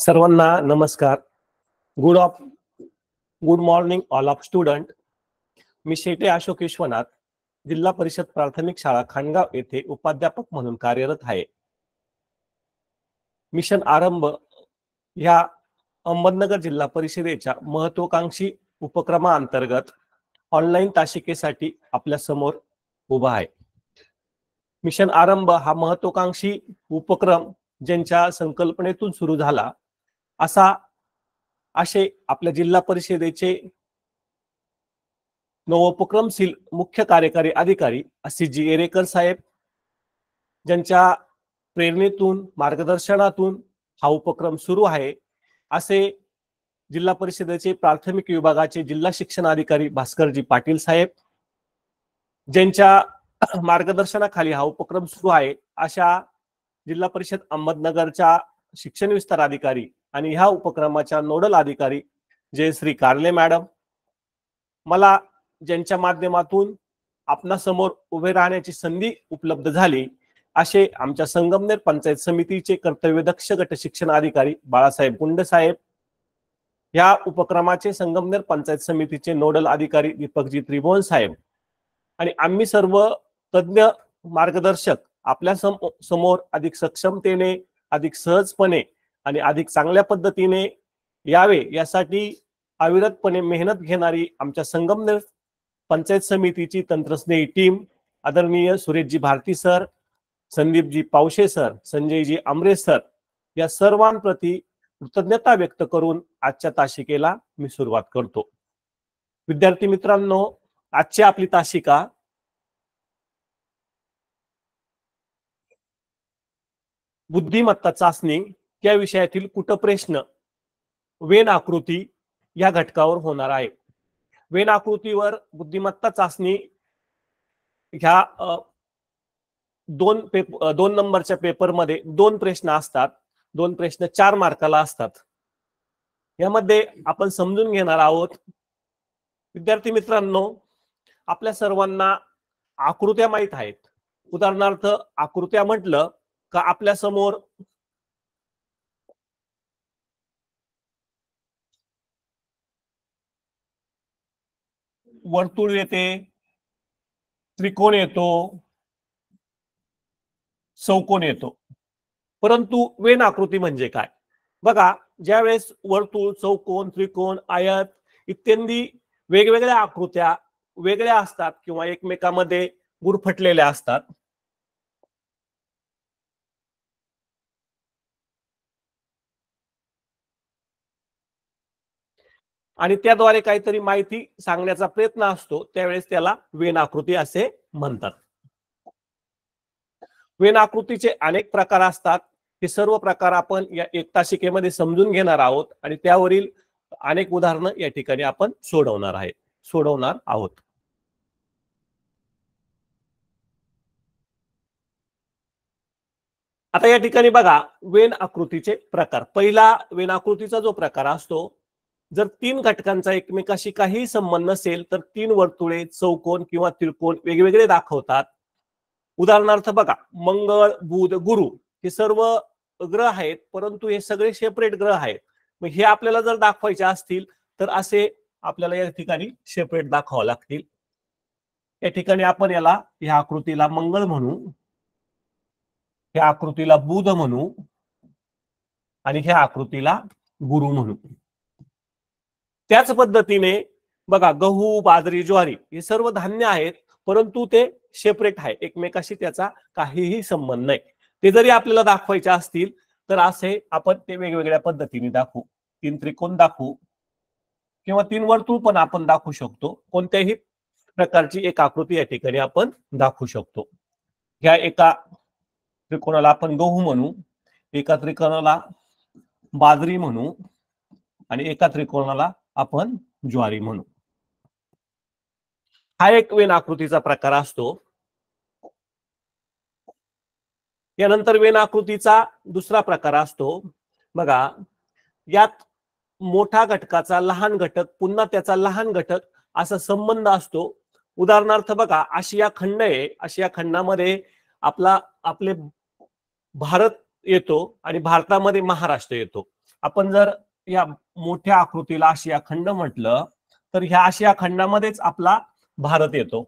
सर्वांना नमस्कार good of good morning all of student मी शेटे अशोक विश्वनाथ जिल्हा परिषद प्राथमिक शाळा खानगाव येथे उपाध्यापक म्हणून कार्यरत आहे मिशन आरंभ या अहमदनगर जिल्हा परिषदेच्या महत्वाकांक्षी उपक्रमाअंतर्गत ऑनलाईन तासिकेसाठी आपल्या समोर उभा आहे मिशन आरंभ हा महत्वाकांक्षी उपक्रम ज्यांच्या संकल्पनेतून सुरू झाला असा असे आपल्या जिल्हा परिषदेचे नवोपक्रमशील मुख्य कार्यकारी अधिकारी जी एरेकर साहेब ज्यांच्या प्रेरणेतून मार्गदर्शनातून हा उपक्रम सुरू आहे असे जिल्हा परिषदेचे प्राथमिक विभागाचे जिल्हा शिक्षणाधिकारी भास्करजी पाटील साहेब ज्यांच्या मार्गदर्शनाखाली हा उपक्रम सुरू आहे अशा जिल्हा परिषद अहमदनगरच्या शिक्षण विस्तार अधिकारी आणि ह्या उपक्रमाच्या नोडल अधिकारी जयश्री कारले मॅडम मला ज्यांच्या माध्यमातून आपणासमोर उभे राहण्याची संधी उपलब्ध झाली असे आमच्या संगमनेर पंचायत समितीचे कर्तव्य दक्ष गट शिक्षण अधिकारी बाळासाहेब गुंड साहेब या उपक्रमाचे संगमनेर पंचायत समितीचे नोडल अधिकारी दीपकजी त्रिभुवन साहेब आणि आम्ही सर्व तज्ञ मार्गदर्शक आपल्या समोर अधिक सक्षमतेने अधिक सहजपणे आणि अधिक चांगल्या पद्धतीने यावे यासाठी अविरतपणे मेहनत घेणारी आमच्या संगमनेर पंचायत समितीची तंत्रस्नेही टीम आदरणीय Sureshji Bharati sir Sandeepji Pawshe sir Sanjayji Aamre sir या सर्वांप्रती कृतज्ञता व्यक्त करून आजच्या ताशिकेला मी सुरुवात करतो विद्यार्थी मित्रांनो आजची आपली ताशिका बुद्धिमत्ता चाचणी त्या विषयातील कुठं प्रश्न वेन आकृती या घटकावर होणार आहे वेन आकृतीवर बुद्धिमत्ता चाचणी ह्या दोन पेप दोन नंबरच्या पेपरमध्ये दोन प्रश्न असतात दोन प्रश्न चार मार्काला असतात यामध्ये आपण समजून घेणार आहोत विद्यार्थी मित्रांनो आपल्या सर्वांना आकृत्या माहीत आहेत उदाहरणार्थ आकृत्या म्हटलं का आपल्या समोर वर्तुळ येते त्रिकोण येतो चौकोन येतो परंतु वेन आकृती म्हणजे काय बघा वेळेस वर्तुळ चौकोन त्रिकोण आयत इत्यादी वेगवेगळ्या आकृत्या वेगळ्या असतात किंवा एकमेकामध्ये गुरफटलेल्या असतात आणि त्याद्वारे काहीतरी माहिती सांगण्याचा प्रयत्न असतो त्यावेळेस त्याला वेनाकृती असे म्हणतात वेनाकृतीचे अनेक प्रकार असतात हे सर्व प्रकार आपण या एक तासिकेमध्ये समजून घेणार आहोत आणि त्यावरील अनेक उदाहरणं या ठिकाणी आपण सोडवणार आहे सोडवणार आहोत आता या ठिकाणी बघा वेन आकृतीचे प्रकार पहिला वेन आकृतीचा जो प्रकार असतो जर तीन घटकांचा एकमेकाशी काही संबंध नसेल तर तीन वर्तुळे चौकोन किंवा त्रिकोण वेगवेगळे दाखवतात उदाहरणार्थ बघा मंगळ बुध गुरु हे सर्व ग्रह आहेत परंतु हे सगळे सेपरेट ग्रह आहेत मग हे आपल्याला जर दाखवायचे असतील तर असे आपल्याला या ठिकाणी सेपरेट दाखवावं लागतील या ठिकाणी आपण याला या आकृतीला मंगळ म्हणू या आकृतीला बुध म्हणू आणि ह्या आकृतीला गुरु म्हणू त्याच पद्धतीने बघा गहू बाजरी ज्वारी हे सर्व धान्य आहेत परंतु ते सेपरेट आहे एकमेकाशी त्याचा काहीही संबंध नाही ते जरी आपल्याला दाखवायचे असतील तर असे आपण ते वेगवेगळ्या पद्धतीने दाखवू तीन त्रिकोण दाखवू किंवा तीन वर्तुळ पण आपण दाखवू शकतो कोणत्याही प्रकारची एक आकृती या ठिकाणी आपण दाखवू शकतो या एका त्रिकोणाला आपण गहू म्हणू एका त्रिकोणाला बाजरी म्हणू आणि एका त्रिकोणाला आपण ज्वारी म्हणू हा एक वेन आकृतीचा प्रकार असतो यानंतर वेन आकृतीचा दुसरा प्रकार असतो बघा यात मोठा घटकाचा लहान घटक पुन्हा त्याचा लहान घटक असा संबंध असतो उदाहरणार्थ बघा आशिया खंड आहे आशिया खंडामध्ये आपला आपले भारत येतो आणि भारतामध्ये महाराष्ट्र येतो आपण जर या मोठ्या आकृतीला आशिया खंड म्हटलं तर ह्या आशिया खंडामध्येच आपला भारत येतो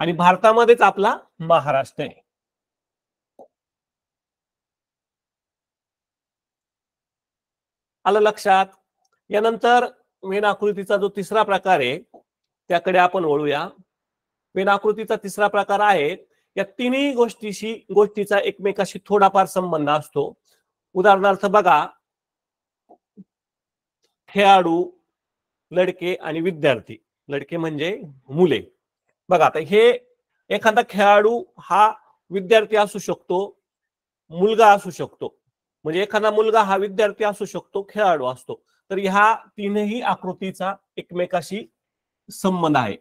आणि भारतामध्येच आपला महाराष्ट्र आहे आलं लक्षात यानंतर मेनाकृतीचा आकृतीचा जो तिसरा प्रकार आहे त्याकडे आपण वळूया वेनाकृतीचा आकृतीचा तिसरा प्रकार आहे या तिन्ही गोष्टीशी गोष्टीचा एकमेकाशी थोडाफार संबंध असतो उदाहरणार्थ बघा खेळाडू लडके आणि विद्यार्थी लडके म्हणजे मुले बघा आता हे एखादा खेळाडू हा विद्यार्थी असू शकतो मुलगा असू शकतो म्हणजे एखादा मुलगा हा विद्यार्थी असू शकतो खेळाडू असतो तर ह्या तीनही आकृतीचा एकमेकाशी संबंध आहे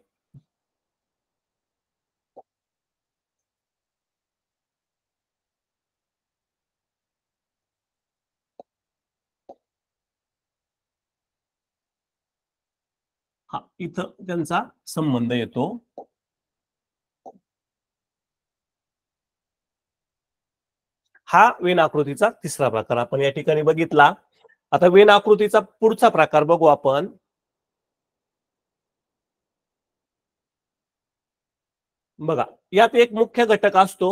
हा इथं त्यांचा संबंध येतो हा वेन आकृतीचा तिसरा प्रकार आपण या ठिकाणी बघितला आता वेन आकृतीचा पुढचा प्रकार बघू आपण बघा यात एक मुख्य घटक असतो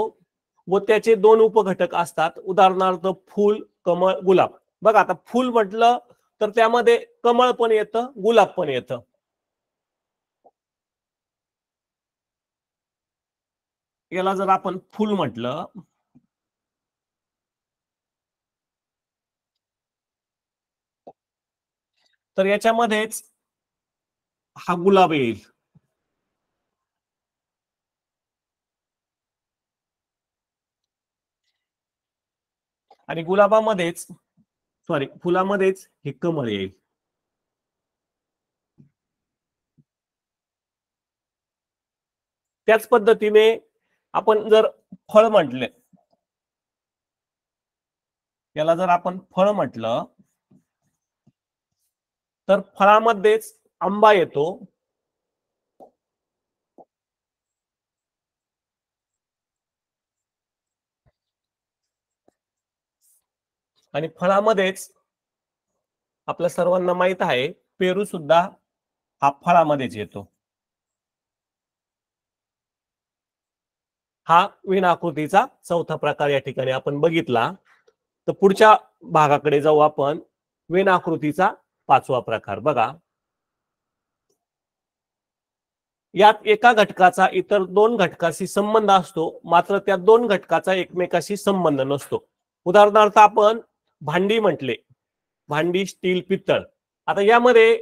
व त्याचे दोन उपघटक असतात उदाहरणार्थ फूल कमळ गुलाब बघा आता फूल म्हटलं तर त्यामध्ये कमळ पण येतं गुलाब पण येतं याला जर आपण फुल म्हटलं तर याच्यामध्येच हा गुलाब येईल आणि गुलाबामध्येच सॉरी फुलामध्येच हे कमळ येईल त्याच पद्धतीने आपण जर फळ म्हटले याला जर आपण फळ म्हटलं तर फळामध्येच आंबा येतो आणि फळामध्येच आपल्या सर्वांना माहित आहे पेरू सुद्धा हा फळामध्येच येतो हा आकृतीचा चौथा प्रकार या ठिकाणी आपण बघितला तर पुढच्या भागाकडे जाऊ आपण आकृतीचा पाचवा प्रकार बघा यात एका घटकाचा इतर दोन घटकाशी संबंध असतो मात्र त्या दोन घटकाचा एकमेकाशी संबंध नसतो उदाहरणार्थ आपण भांडी म्हटले भांडी स्टील पितळ आता यामध्ये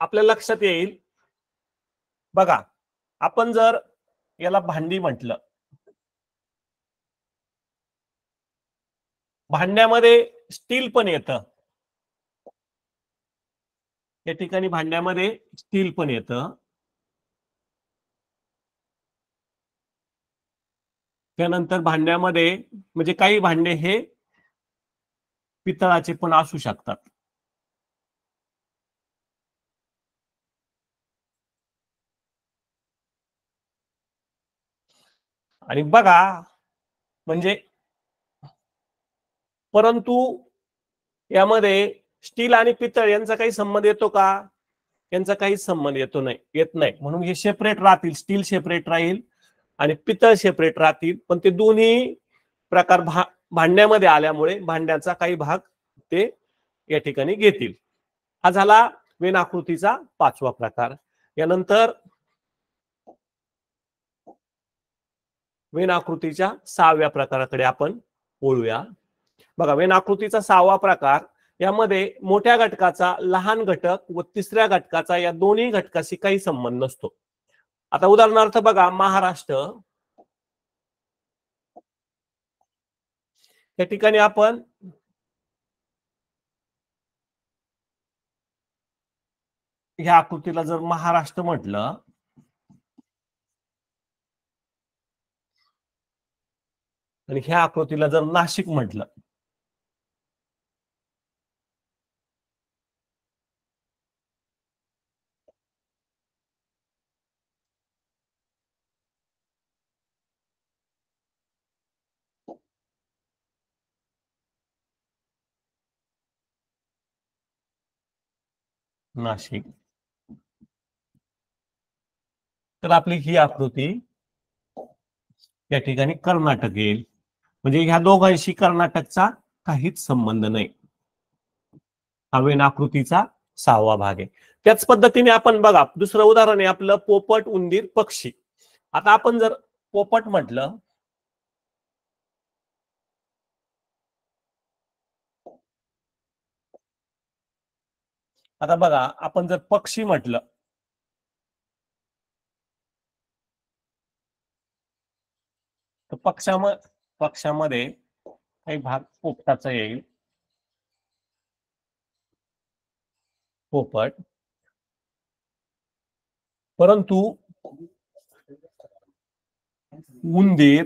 आपल्या लक्षात येईल बघा आपण जर याला भांडी म्हटलं भांड्यामध्ये स्टील पण येतं या ठिकाणी भांड्यामध्ये स्टील पण येतं त्यानंतर भांड्यामध्ये म्हणजे काही भांडे हे पितळाचे पण असू शकतात आणि बघा म्हणजे परंतु यामध्ये स्टील आणि पितळ यांचा काही संबंध येतो का यांचा काही संबंध येतो नाही येत नाही म्हणून हे सेपरेट राहतील स्टील सेपरेट राहील आणि पितळ सेपरेट राहतील पण ते दोन्ही प्रकार भा भांड्यामध्ये आल्यामुळे भांड्याचा काही भाग ते या ठिकाणी घेतील हा झाला वेन आकृतीचा पाचवा प्रकार यानंतर वेनाकृतीच्या सहाव्या प्रकाराकडे आपण वळूया बघा वेनाकृतीचा सहावा प्रकार यामध्ये मोठ्या घटकाचा लहान घटक व तिसऱ्या घटकाचा या दोन्ही घटकाशी काही संबंध नसतो आता उदाहरणार्थ बघा महाराष्ट्र या ठिकाणी आपण या आकृतीला जर महाराष्ट्र म्हटलं आणि ह्या आकृतीला जर नाशिक म्हटलं नाशिक तर आपली ही आकृती या ठिकाणी कर्नाटक येईल म्हणजे ह्या दोघांशी कर्नाटकचा काहीच संबंध नाही हवेन आकृतीचा सहावा भाग आहे त्याच पद्धतीने आपण बघा दुसरं उदाहरण आहे आपलं पोपट उंदीर पक्षी आता आपण जर पोपट म्हटलं आता बघा आपण जर पक्षी म्हटलं तर पक्षामध्ये पक्षामध्ये काही भाग पोपटाचा येईल पोपट परंतु उंदीर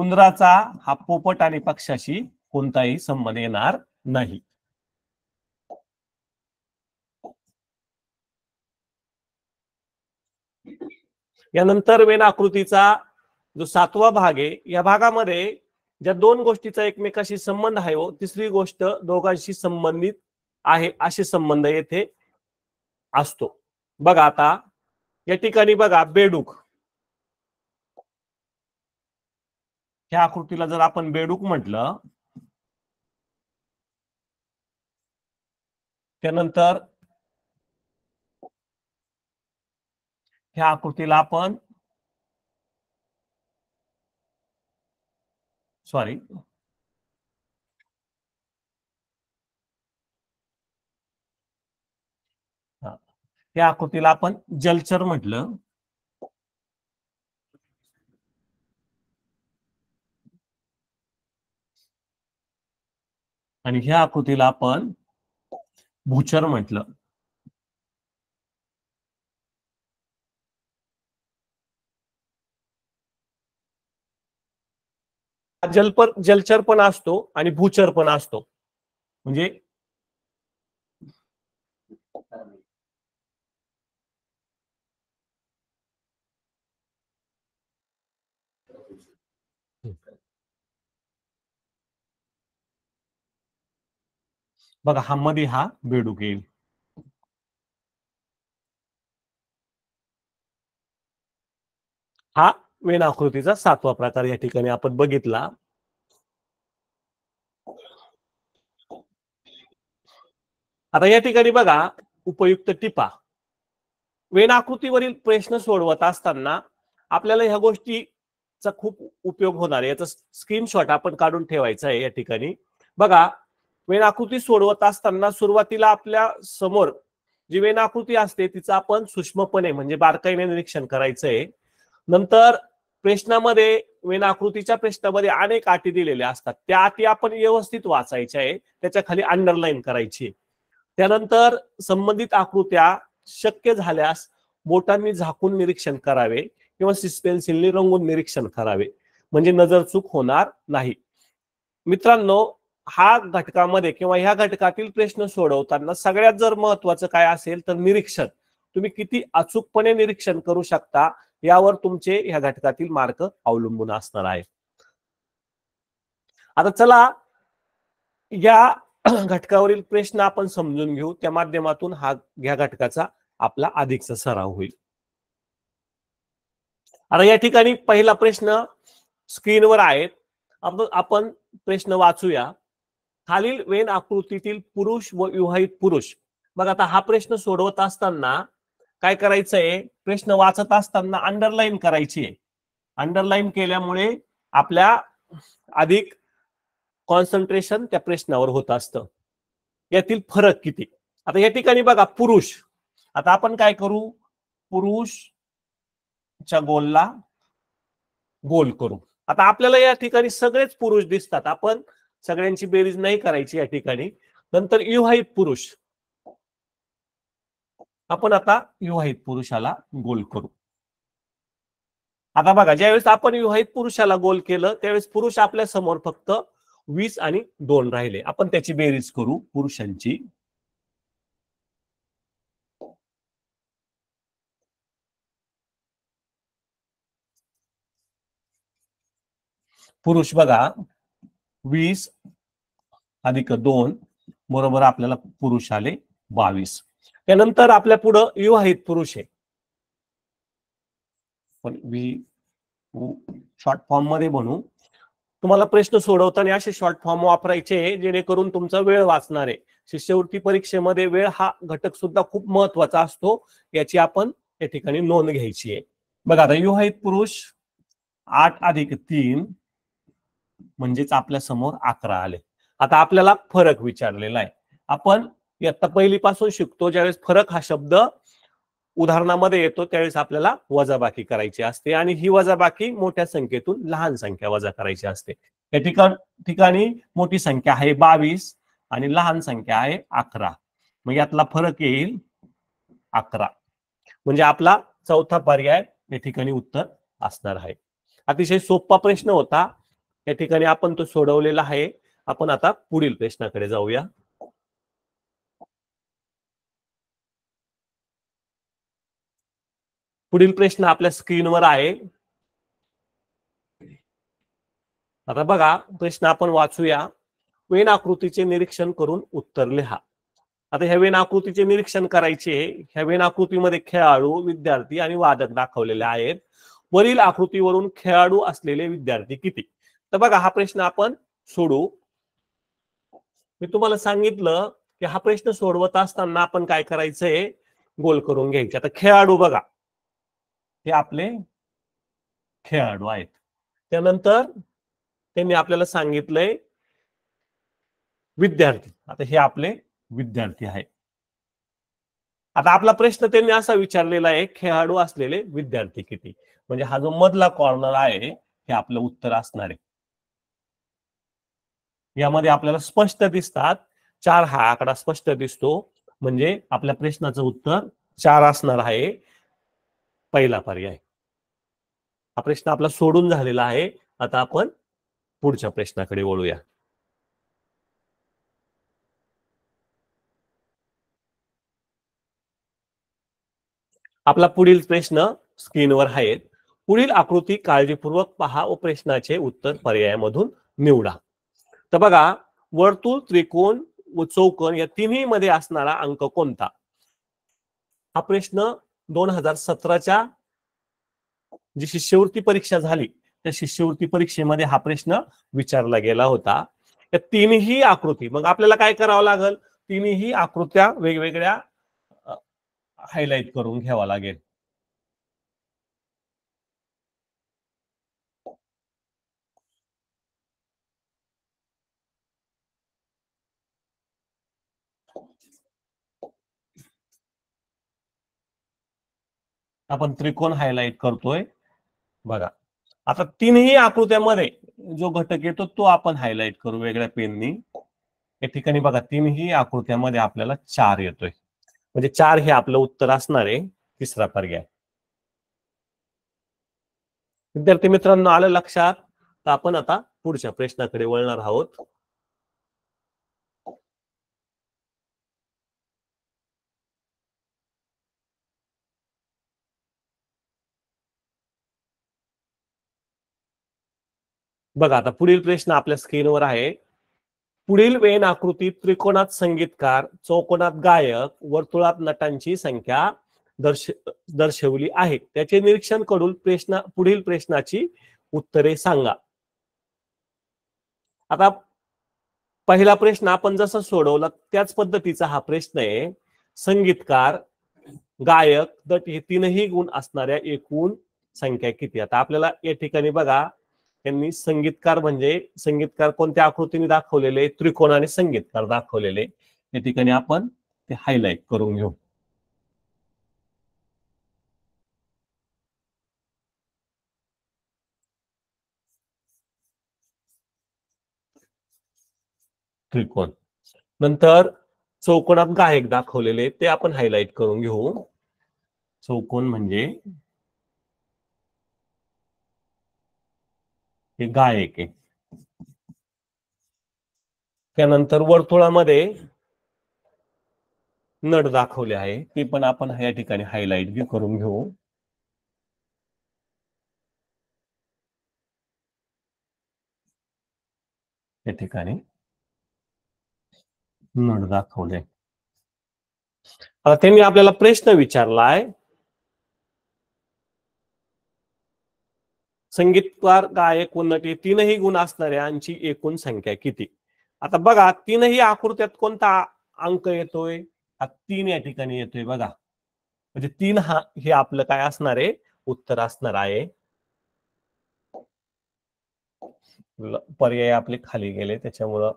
उंदराचा हा पोपट आणि पक्षाशी कोणताही संबंध येणार नाही यानंतर आकृतीचा जो सातवा भाग आहे या भागामध्ये ज्या दोन गोष्टीचा एकमेकाशी संबंध आहे हो तिसरी गोष्ट दोघांशी संबंधित आहे असे संबंध येथे असतो बघा आता या ठिकाणी बघा बेडूक ह्या आकृतीला जर आपण बेडूक म्हटलं त्यानंतर ह्या आकृतीला आपण सॉरी या आकृतीला आपण जलचर म्हटलं आणि ह्या आकृतीला आपण भूचर म्हटलं जलपर जलचर पण असतो आणि भूचर पण असतो म्हणजे बघा हा मध्ये हा बेडूक येईल वेन आकृतीचा सातवा प्रकार या ठिकाणी आपण बघितला आता या ठिकाणी बघा उपयुक्त टिपा वेन आकृतीवरील प्रश्न सोडवत असताना आपल्याला ह्या गोष्टीचा खूप उपयोग होणार आहे याचा स्क्रीनशॉट आपण काढून ठेवायचा आहे या ठिकाणी बघा वेन आकृती सोडवत असताना सुरुवातीला आपल्या समोर जी वेन आकृती असते तिचं आपण सूक्ष्मपणे म्हणजे बारकाईने निरीक्षण करायचं आहे नंतर प्रश्नामध्ये वेनाकृतीच्या प्रश्नामध्ये अनेक अटी दिलेल्या असतात त्या आटी आपण व्यवस्थित वाचायच्या आहे त्याच्या खाली अंडरलाईन करायची त्यानंतर संबंधित आकृत्या शक्य झाल्यास बोटांनी झाकून निरीक्षण करावे किंवा सिस्पेन्सिलनी रंगून निरीक्षण करावे म्हणजे नजर चूक होणार नाही मित्रांनो हा घटकामध्ये किंवा ह्या घटकातील प्रश्न सोडवताना सगळ्यात जर महत्वाचं काय असेल तर निरीक्षण तुम्ही किती अचूकपणे निरीक्षण करू शकता यावर तुमचे ह्या घटकातील मार्क अवलंबून असणार आहे आता चला या घटकावरील प्रश्न आपण समजून घेऊ त्या माध्यमातून हा या घटकाचा आपला अधिकचा सराव होईल आता या ठिकाणी पहिला प्रश्न स्क्रीनवर आहेत आपण प्रश्न वाचूया खालील वेन आकृतीतील पुरुष व विवाहित पुरुष मग आता हा प्रश्न सोडवत असताना काय करायचंय प्रश्न वाचत असताना अंडरलाईन करायची आहे अंडरलाईन केल्यामुळे आपल्या अधिक कॉन्सन्ट्रेशन त्या प्रश्नावर होत असतं यातील फरक किती आता या ठिकाणी बघा पुरुष आता आपण काय करू पुरुष च्या गोलला गोल करू आता आपल्याला या ठिकाणी सगळेच पुरुष दिसतात आपण सगळ्यांची बेरीज नाही करायची या ठिकाणी नंतर युवाहित पुरुष आपण आता विवाहित पुरुषाला गोल करू आता बघा ज्यावेळेस आपण विवाहित पुरुषाला गोल केलं त्यावेळेस पुरुष आपल्या समोर फक्त वीस आणि दोन राहिले आपण त्याची बेरीज करू पुरुषांची पुरुष बघा वीस अधिक दोन बरोबर आपल्याला पुरुष आले बावीस त्यानंतर आपल्या पुढं विवाहित पुरुष आहे पण वी शॉर्ट फॉर्म मध्ये म्हणू तुम्हाला प्रश्न सोडवताना असे शॉर्ट फॉर्म वापरायचे जेणेकरून तुमचा वेळ वाचणार आहे शिष्यवृत्ती परीक्षेमध्ये वेळ हा घटक सुद्धा खूप महत्वाचा असतो याची आपण या ठिकाणी नोंद घ्यायची आहे बघा आता युवाहित पुरुष आठ अधिक तीन म्हणजेच आपल्या समोर अकरा आले आता आपल्याला फरक विचारलेला आहे आपण पहिली पहिलीपासून शिकतो ज्यावेळेस फरक हा शब्द उदाहरणामध्ये येतो त्यावेळेस आपल्याला वजाबाकी करायची असते आणि ही वजाबाकी मोठ्या संख्येतून लहान संख्या वजा करायची असते या ठिकाण ठिकाणी मोठी संख्या आहे बावीस आणि लहान संख्या आहे अकरा मग यातला फरक येईल अकरा म्हणजे आपला चौथा पर्याय या ठिकाणी उत्तर असणार आहे अतिशय सोपा प्रश्न होता या ठिकाणी आपण तो सोडवलेला आहे आपण आता पुढील प्रश्नाकडे जाऊया पुढील प्रश्न आपल्या स्क्रीनवर आहे आता बघा प्रश्न आपण वाचूया वेन आकृतीचे निरीक्षण करून उत्तर लिहा आता ह्या वेन आकृतीचे निरीक्षण करायचे ह्या वेन आकृतीमध्ये खेळाडू विद्यार्थी आणि वादक दाखवलेले आहेत वरील आकृतीवरून खेळाडू असलेले विद्यार्थी किती तर बघा हा प्रश्न आपण सोडू मी तुम्हाला सांगितलं की हा प्रश्न सोडवत असताना आपण काय करायचंय गोल करून घ्यायचे आता खेळाडू बघा हे आपले खेळाडू आहेत त्यानंतर त्यांनी आपल्याला सांगितलंय विद्यार्थी आता हे आपले विद्यार्थी आहेत आता आपला प्रश्न त्यांनी असा विचारलेला आहे खेळाडू असलेले विद्यार्थी किती म्हणजे हा जो मधला कॉर्नर आहे हे आपलं उत्तर असणार आहे यामध्ये आपल्याला स्पष्ट दिसतात चार हा आकडा स्पष्ट दिसतो म्हणजे आपल्या प्रश्नाचं उत्तर चार असणार आहे पहिला पर्याय हा प्रश्न आपला सोडून झालेला आहे आता आपण पुढच्या प्रश्नाकडे वळूया आपला पुढील प्रश्न स्क्रीनवर आहेत पुढील आकृती काळजीपूर्वक पहा व प्रश्नाचे उत्तर पर्यायामधून निवडा तर बघा वर्तुळ त्रिकोण व चौकोन या तिन्ही मध्ये असणारा अंक कोणता हा प्रश्न दोन हजार सतराच्या जी शिष्यवृत्ती परीक्षा झाली त्या शिष्यवृत्ती परीक्षेमध्ये हा प्रश्न विचारला गेला होता या तीनही आकृती मग आपल्याला काय करावं लागेल तिन्ही आकृत्या वेगवेगळ्या हायलाईट करून घ्यावा लागेल आपण त्रिकोण हायलाइट करतोय बघा आता तीनही आकृत्यामध्ये जो घटक येतो तो आपण हायलाइट करू वेगळ्या पेननी या ठिकाणी बघा तीनही आकृत्यामध्ये आपल्याला चार येतोय म्हणजे चार हे आपलं उत्तर असणार आहे तिसरा पर्याय विद्यार्थी मित्रांनो आलं लक्षात तर आपण आता पुढच्या प्रश्नाकडे वळणार आहोत बघा आता पुढील प्रश्न आपल्या स्क्रीनवर आहे पुढील वेन आकृतीत त्रिकोणात संगीतकार चौकोनात गायक वर्तुळात नटांची संख्या दर्श दर्शवली आहे त्याचे निरीक्षण करून प्रश्न पुढील प्रश्नाची उत्तरे सांगा आता पहिला प्रश्न आपण जसं सोडवला त्याच पद्धतीचा हा प्रश्न आहे संगीतकार गायक दट हे तीनही गुण असणाऱ्या एकूण संख्या किती आता आपल्याला या ठिकाणी बघा त्यांनी संगीतकार म्हणजे संगीतकार कोणत्या आकृतीने दाखवलेले त्रिकोणाने संगीतकार दाखवलेले या ठिकाणी आपण ते हायलाइट करून घेऊ त्रिकोण नंतर चौकोनात गायक दाखवलेले ते आपण हायलाइट करून घेऊ चौकोन म्हणजे हे गायक आहे त्यानंतर वर्तुळामध्ये नट दाखवले आहे ते पण आपण या ठिकाणी हायलाइट करून घेऊ या ठिकाणी नट दाखवले आता त्यांनी आपल्याला प्रश्न विचारलाय संगीतकार गायक व हे तीनही गुण असणाऱ्यांची एकूण संख्या किती आता बघा तीनही आकृत्यात कोणता अंक येतोय तीन या ठिकाणी येतोय बघा म्हणजे तीन हा हे आपलं काय असणार आहे उत्तर असणार आहे पर्याय आपले खाली गेले त्याच्यामुळं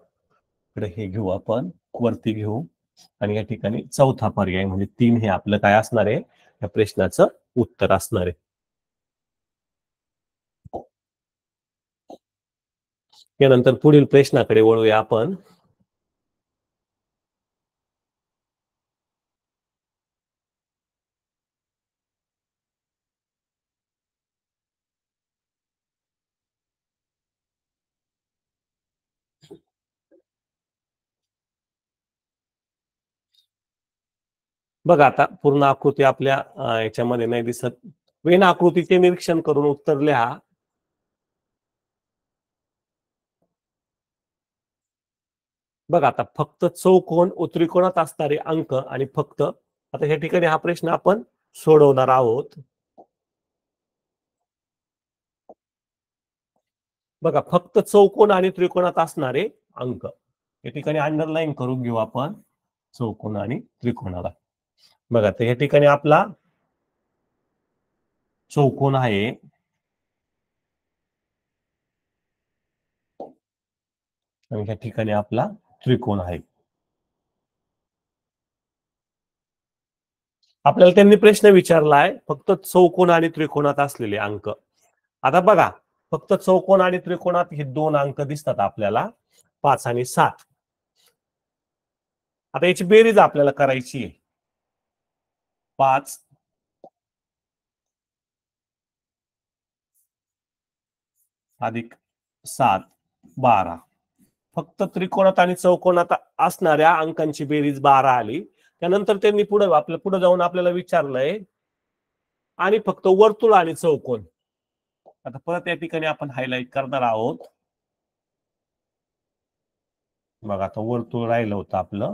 इकडे हे घेऊ आपण वरती घेऊ आणि या ठिकाणी चौथा पर्याय म्हणजे तीन हे आपलं काय असणार आहे या प्रश्नाचं उत्तर असणार आहे यानंतर पुढील प्रश्नाकडे वळूया आपण बघा आता पूर्ण आकृती आपल्या याच्यामध्ये नाही दिसत वेन आकृतीचे निरीक्षण करून उत्तर लिहा बघा आता फक्त चौकोन त्रिकोणात असणारे अंक आणि फक्त आता या ठिकाणी हा प्रश्न आपण सोडवणार आहोत बघा फक्त चौकोन आणि त्रिकोणात असणारे अंक या ठिकाणी अंडरलाईन करून घेऊ आपण चौकोन आणि त्रिकोणाला बघा तर या ठिकाणी आपला चौकोन आहे आणि ह्या ठिकाणी आपला त्रिकोण आहे आपल्याला त्यांनी प्रश्न विचारलाय फक्त चौकोन आणि त्रिकोणात असलेले अंक आता बघा फक्त चौकोन आणि त्रिकोणात हे दोन अंक दिसतात आपल्याला पाच आणि सात आता याची बेरीज आपल्याला करायची आहे पाच अधिक सात बारा फक्त त्रिकोणात आणि चौकोनात असणाऱ्या अंकांची बेरीज बारा आली त्यानंतर त्यांनी पुढे आपलं पुढे जाऊन आपल्याला विचारलंय आणि फक्त वर्तुळ आणि चौकोन आता परत या ठिकाणी आपण हायलाईट करणार आहोत बघा आता वर्तुळ राहिलं होतं आपलं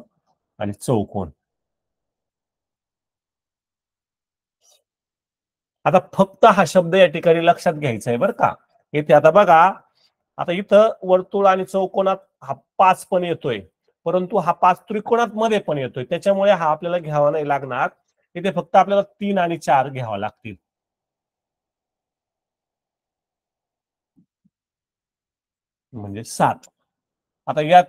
आणि चौकोन आता फक्त हा शब्द या ठिकाणी लक्षात घ्यायचा आहे बरं का येथे आता बघा आता इथं वर्तुळ आणि चौकोनात हा पाच पण येतोय परंतु हा पाच त्रिकोणात मध्ये पण येतोय त्याच्यामुळे हा आपल्याला घ्यावा नाही लागणार इथे फक्त आपल्याला तीन आणि चार घ्यावा लागतील म्हणजे सात आता या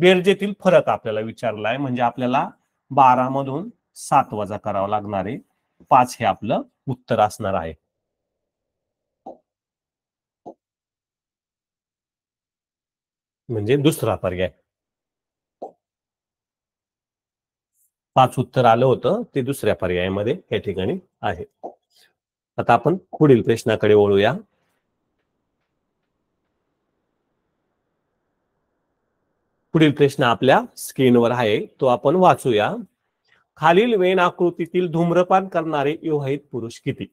बेरजेतील फरक आपल्याला विचारलाय म्हणजे आपल्याला बारा मधून सात वजा करावा लागणार आहे पाच हे आपलं उत्तर असणार आहे म्हणजे दुसरा पर्याय पाच उत्तर आलं होतं ते दुसऱ्या पर्यायामध्ये या ठिकाणी आहे आता आपण पुढील प्रश्नाकडे वळूया पुढील प्रश्न आपल्या स्क्रीनवर आहे तो आपण वाचूया खालील वेन आकृतीतील धूम्रपान करणारे विवाहित पुरुष किती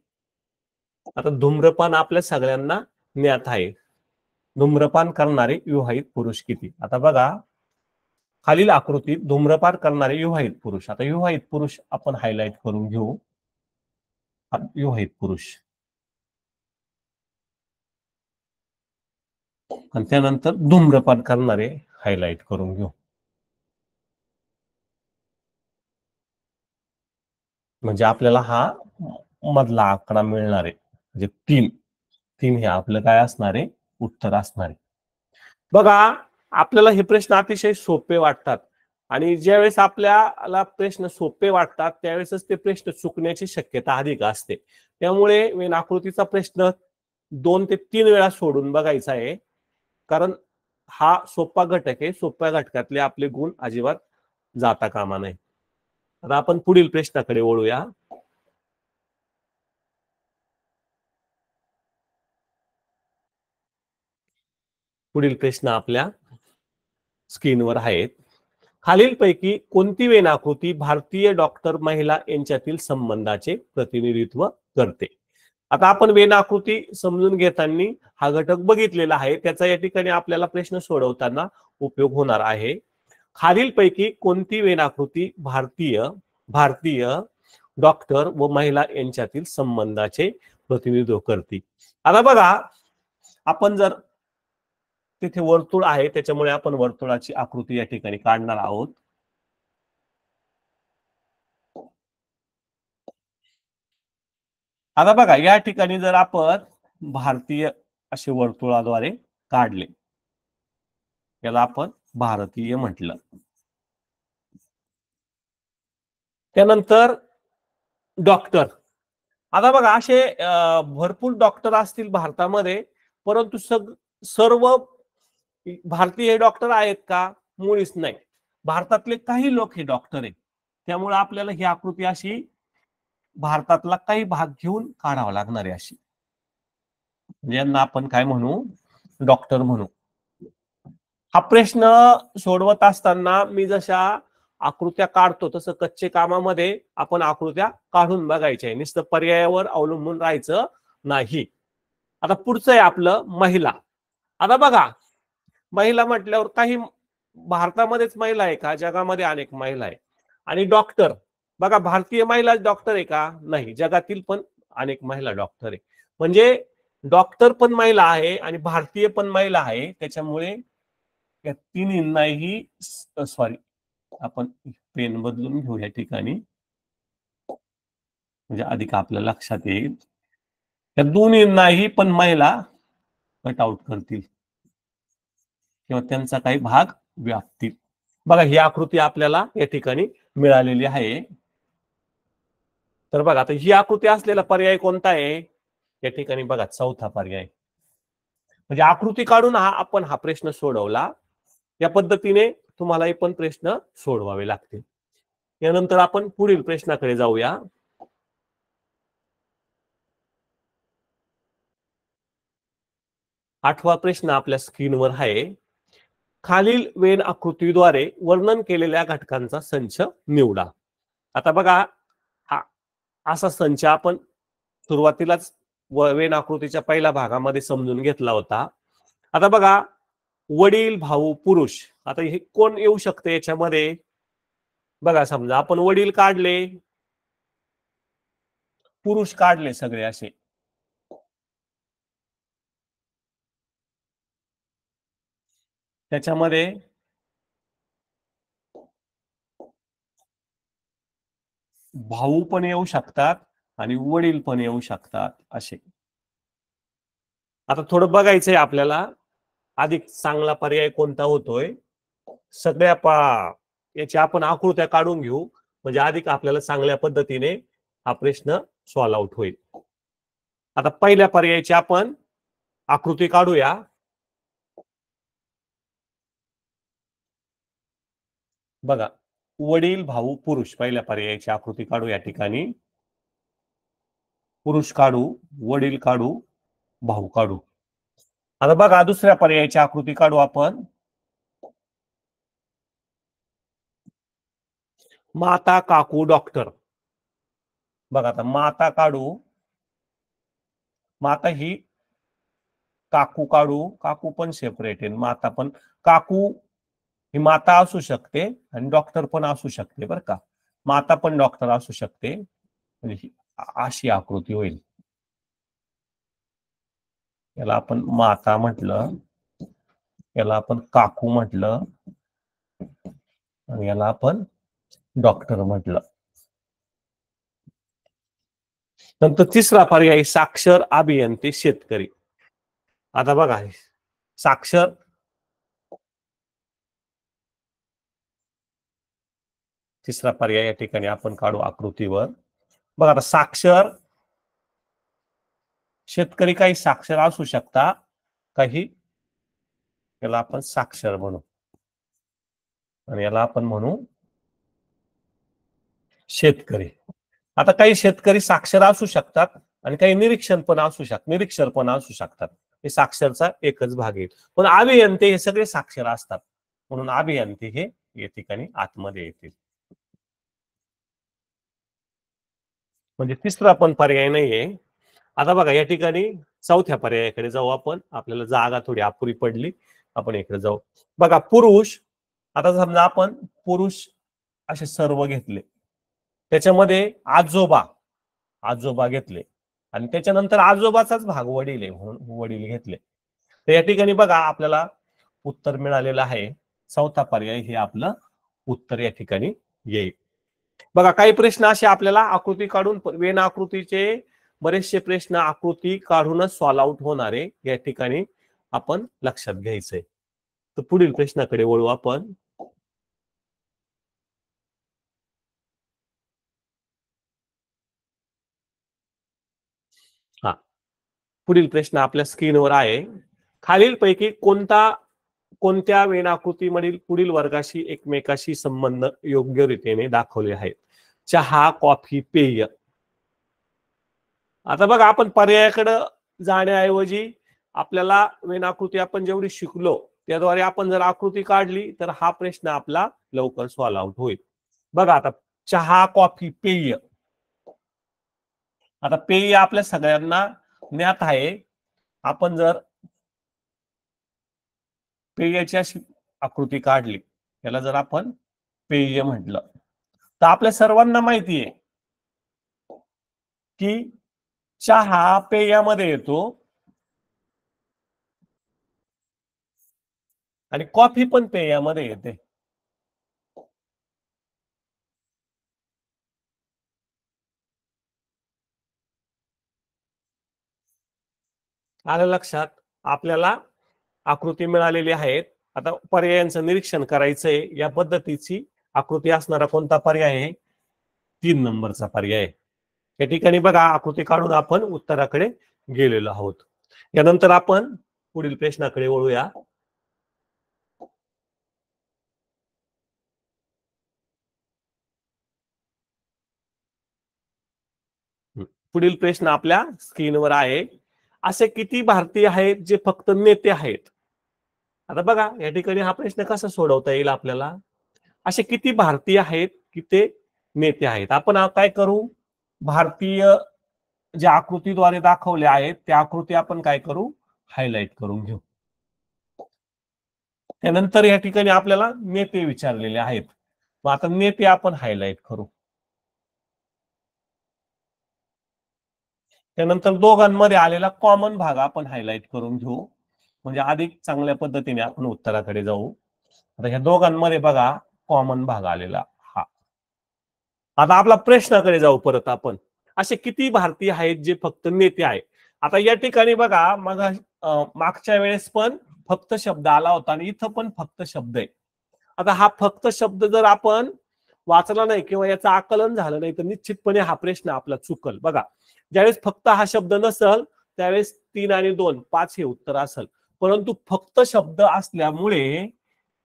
आता धूम्रपान आपल्या सगळ्यांना ज्ञात आहे धूम्रपान करणारे विवाहित पुरुष किती आता बघा खालील आकृतीत धूम्रपान करणारे विवाहित पुरुष आता विवाहित पुरुष आपण हायलाइट करून घेऊ विवाहित पुरुष आणि त्यानंतर धूम्रपान करणारे हायलाइट करून घेऊ म्हणजे आपल्याला हा मधला आकडा मिळणार आहे म्हणजे तीन तीन हे आपलं काय असणारे उत्तर असणार आहे बघा आपल्याला हे प्रश्न अतिशय सोपे वाटतात आणि ज्यावेळेस आपल्याला प्रश्न सोपे वाटतात त्यावेळेसच ते प्रश्न चुकण्याची शक्यता अधिक असते त्यामुळे वेन आकृतीचा प्रश्न दोन ते तीन वेळा सोडून बघायचा आहे कारण हा सोपा घटक आहे सोप्या घटकातले आपले गुण अजिबात जाता कामा नाही आता आपण पुढील प्रश्नाकडे वळूया पुढील प्रश्न आपल्या स्क्रीनवर आहेत खालीलपैकी कोणती वेनाकृती भारतीय डॉक्टर महिला यांच्यातील संबंधाचे प्रतिनिधित्व करते आता आपण वेनाकृती समजून घेताना हा घटक बघितलेला आहे त्याचा या ठिकाणी आपल्याला प्रश्न सोडवताना उपयोग होणार आहे खालीलपैकी कोणती वेनाकृती भारतीय भारतीय डॉक्टर व महिला यांच्यातील संबंधाचे प्रतिनिधित्व करते आता बघा आपण जर तिथे वर्तुळ आहे त्याच्यामुळे आपण वर्तुळाची आकृती या ठिकाणी काढणार आहोत आता बघा या ठिकाणी जर आपण भारतीय असे वर्तुळाद्वारे काढले याला आपण भारतीय म्हटलं त्यानंतर डॉक्टर आता बघा असे भरपूर डॉक्टर असतील भारतामध्ये परंतु सग सर्व भारतीय डॉक्टर आहेत का मुळीच नाही भारतातले काही लोक हे डॉक्टर आहेत त्यामुळे आपल्याला ही आकृती अशी भारतातला काही भाग घेऊन काढावा लागणार आहे अशी म्हणजे यांना आपण काय म्हणू डॉक्टर म्हणू हा प्रश्न सोडवत असताना मी जशा आकृत्या काढतो तसं कच्चे कामामध्ये आपण आकृत्या काढून बघायच्या निस्त नुसतं पर्यायावर अवलंबून राहायचं नाही आता पुढचं आहे आपलं महिला आता बघा महिला म्हटल्यावर काही भारतामध्येच महिला आहे का जगामध्ये अनेक महिला आहे आणि डॉक्टर बघा भारतीय महिला डॉक्टर आहे का नाही जगातील पण अनेक महिला डॉक्टर आहे म्हणजे डॉक्टर पण महिला आहे आणि भारतीय पण महिला आहे त्याच्यामुळे या तिन्हींनाही सॉरी आपण पेन बदलून घेऊ या ठिकाणी म्हणजे अधिक आपल्या लक्षात येईल या दोन्हींनाही पण महिला कट आउट करतील किंवा त्यांचा काही भाग व्यापतील बघा ही आकृती आपल्याला या ठिकाणी मिळालेली आहे तर बघा आता ही आकृती असलेला पर्याय कोणता आहे या ठिकाणी बघा चौथा पर्याय म्हणजे आकृती काढून हा आपण हा प्रश्न सोडवला या पद्धतीने तुम्हाला हे पण प्रश्न सोडवावे लागतील यानंतर आपण पुढील प्रश्नाकडे जाऊया आठवा प्रश्न आपल्या स्क्रीनवर आहे खालील वेन आकृतीद्वारे वर्णन केलेल्या घटकांचा संच निवडा आता बघा हा असा संच आपण सुरुवातीलाच वेन आकृतीच्या पहिल्या भागामध्ये समजून घेतला होता आता बघा वडील भाऊ पुरुष आता हे कोण येऊ शकते याच्यामध्ये बघा समजा आपण वडील काढले पुरुष काढले सगळे असे त्याच्यामध्ये भाऊ पण येऊ शकतात आणि वडील पण येऊ शकतात असे आता थोडं बघायचंय आपल्याला अधिक चांगला पर्याय कोणता होतोय सगळ्या पा याची आपण आकृत्या काढून घेऊ म्हणजे अधिक आपल्याला चांगल्या पद्धतीने हा प्रश्न सॉल्व आउट होईल आता पहिल्या पर्यायाची आपण आकृती काढूया बघा वडील भाऊ पुरुष पहिल्या पर्यायाची आकृती काढू या ठिकाणी पुरुष काढू वडील काढू भाऊ काढू आता बघा दुसऱ्या पर्यायाची आकृती काढू आपण माता काकू डॉक्टर बघा आता माता काढू माता ही काकू काढू काकू पण सेपरेट आहे माता पण काकू ही माता असू शकते आणि डॉक्टर पण असू शकते बरं का माता पण डॉक्टर असू शकते म्हणजे अशी आकृती होईल याला आपण माता म्हटलं याला आपण काकू म्हटलं आणि याला आपण डॉक्टर म्हटलं नंतर तिसरा पर्याय साक्षर अभियंते शेतकरी आता बघा साक्षर तिसरा पर्याय या ठिकाणी आपण काढू आकृतीवर बघा आता साक्षर शेतकरी काही साक्षर असू शकता काही याला आपण साक्षर म्हणू आणि याला आपण म्हणू शेतकरी आता काही शेतकरी साक्षर असू शकतात आणि काही निरीक्षण पण असू शकतात निरीक्षर पण असू शकतात हे साक्षरचा एकच भाग येईल पण अभियंते हे सगळे साक्षर असतात म्हणून अभियंते हे या ठिकाणी आतमध्ये येतील म्हणजे तिसरा पण पर्याय नाहीये आता बघा या ठिकाणी चौथ्या पर्यायाकडे जाऊ आपण आपल्याला जागा थोडी अपुरी पडली आपण इकडे जाऊ बघा पुरुष आता समजा आपण पुरुष असे सर्व घेतले त्याच्यामध्ये आजोबा आजोबा घेतले आणि त्याच्यानंतर आजोबाचाच भाग वडील आहे म्हणून वडील घेतले तर या ठिकाणी बघा आपल्याला उत्तर मिळालेलं आहे चौथा पर्याय हे आपलं उत्तर या ठिकाणी येईल बघा काही प्रश्न असे आपल्याला आकृती काढून वेन आकृतीचे बरेचसे प्रश्न आकृती काढूनच सॉल्व आउट होणारे या ठिकाणी आपण लक्षात घ्यायचंय तर पुढील प्रश्नाकडे वळू आपण हा पुढील प्रश्न आपल्या स्क्रीनवर आहे खालीलपैकी कोणता कोणत्या वेणाकृतीमधील पुढील वर्गाशी एकमेकाशी संबंध योग्य रीतीने दाखवले आहेत चहा कॉफी पेय आता बघा आपण पर्यायाकडे जाण्याऐवजी आपल्याला वेणाकृती आपण जेवढी शिकलो त्याद्वारे आपण जर आकृती काढली तर हा प्रश्न आपला लवकर सॉल्व आउट होईल बघा आता चहा कॉफी पेय आता पेय आपल्या सगळ्यांना ज्ञात आहे आपण जर पेयाची अशी आकृती काढली याला जर आपण पेय म्हटलं तर आपल्या सर्वांना माहिती आहे की चहा पेयामध्ये येतो आणि कॉफी पण पेयामध्ये येते आलं लक्षात आपल्याला आकृती मिळालेली आहेत आता पर्यायांचं निरीक्षण करायचंय या पद्धतीची आकृती असणारा कोणता पर्याय आहे तीन नंबरचा पर्याय या ठिकाणी बघा आकृती काढून आपण उत्तराकडे गेलेलो आहोत यानंतर आपण पुढील प्रश्नाकडे वळूया पुढील प्रश्न आपल्या स्क्रीनवर आहे असे किती भारतीय आहेत जे फक्त नेते आहेत आता बघा या ठिकाणी हा प्रश्न कसा सोडवता येईल आपल्याला असे किती भारतीय आहेत ते नेते आहेत आपण काय करू भारतीय जे आकृतीद्वारे दाखवले आहेत त्या आकृती आपण काय करू हायलाइट करून घेऊ त्यानंतर या ठिकाणी आपल्याला नेते विचारलेले आहेत मग आता नेते आपण हायलाइट करू त्यानंतर दोघांमध्ये आलेला कॉमन भाग आपण हायलाइट करून घेऊ म्हणजे अधिक चांगल्या पद्धतीने आपण उत्तराकडे जाऊ आता ह्या दोघांमध्ये बघा कॉमन भाग आलेला हा आता आपला प्रश्नाकडे जाऊ परत आपण असे किती भारतीय आहेत जे फक्त नेते आहेत आता या ठिकाणी बघा मग मागच्या वेळेस पण फक्त शब्द आला होता आणि इथं पण फक्त शब्द आहे आता हा फक्त शब्द जर आपण वाचला नाही किंवा याचं आकलन झालं नाही तर निश्चितपणे हा प्रश्न आपला चुकल बघा ज्यावेळेस फक्त हा शब्द नसल त्यावेळेस तीन आणि दोन पाच हे उत्तर असल परंतु फक्त शब्द असल्यामुळे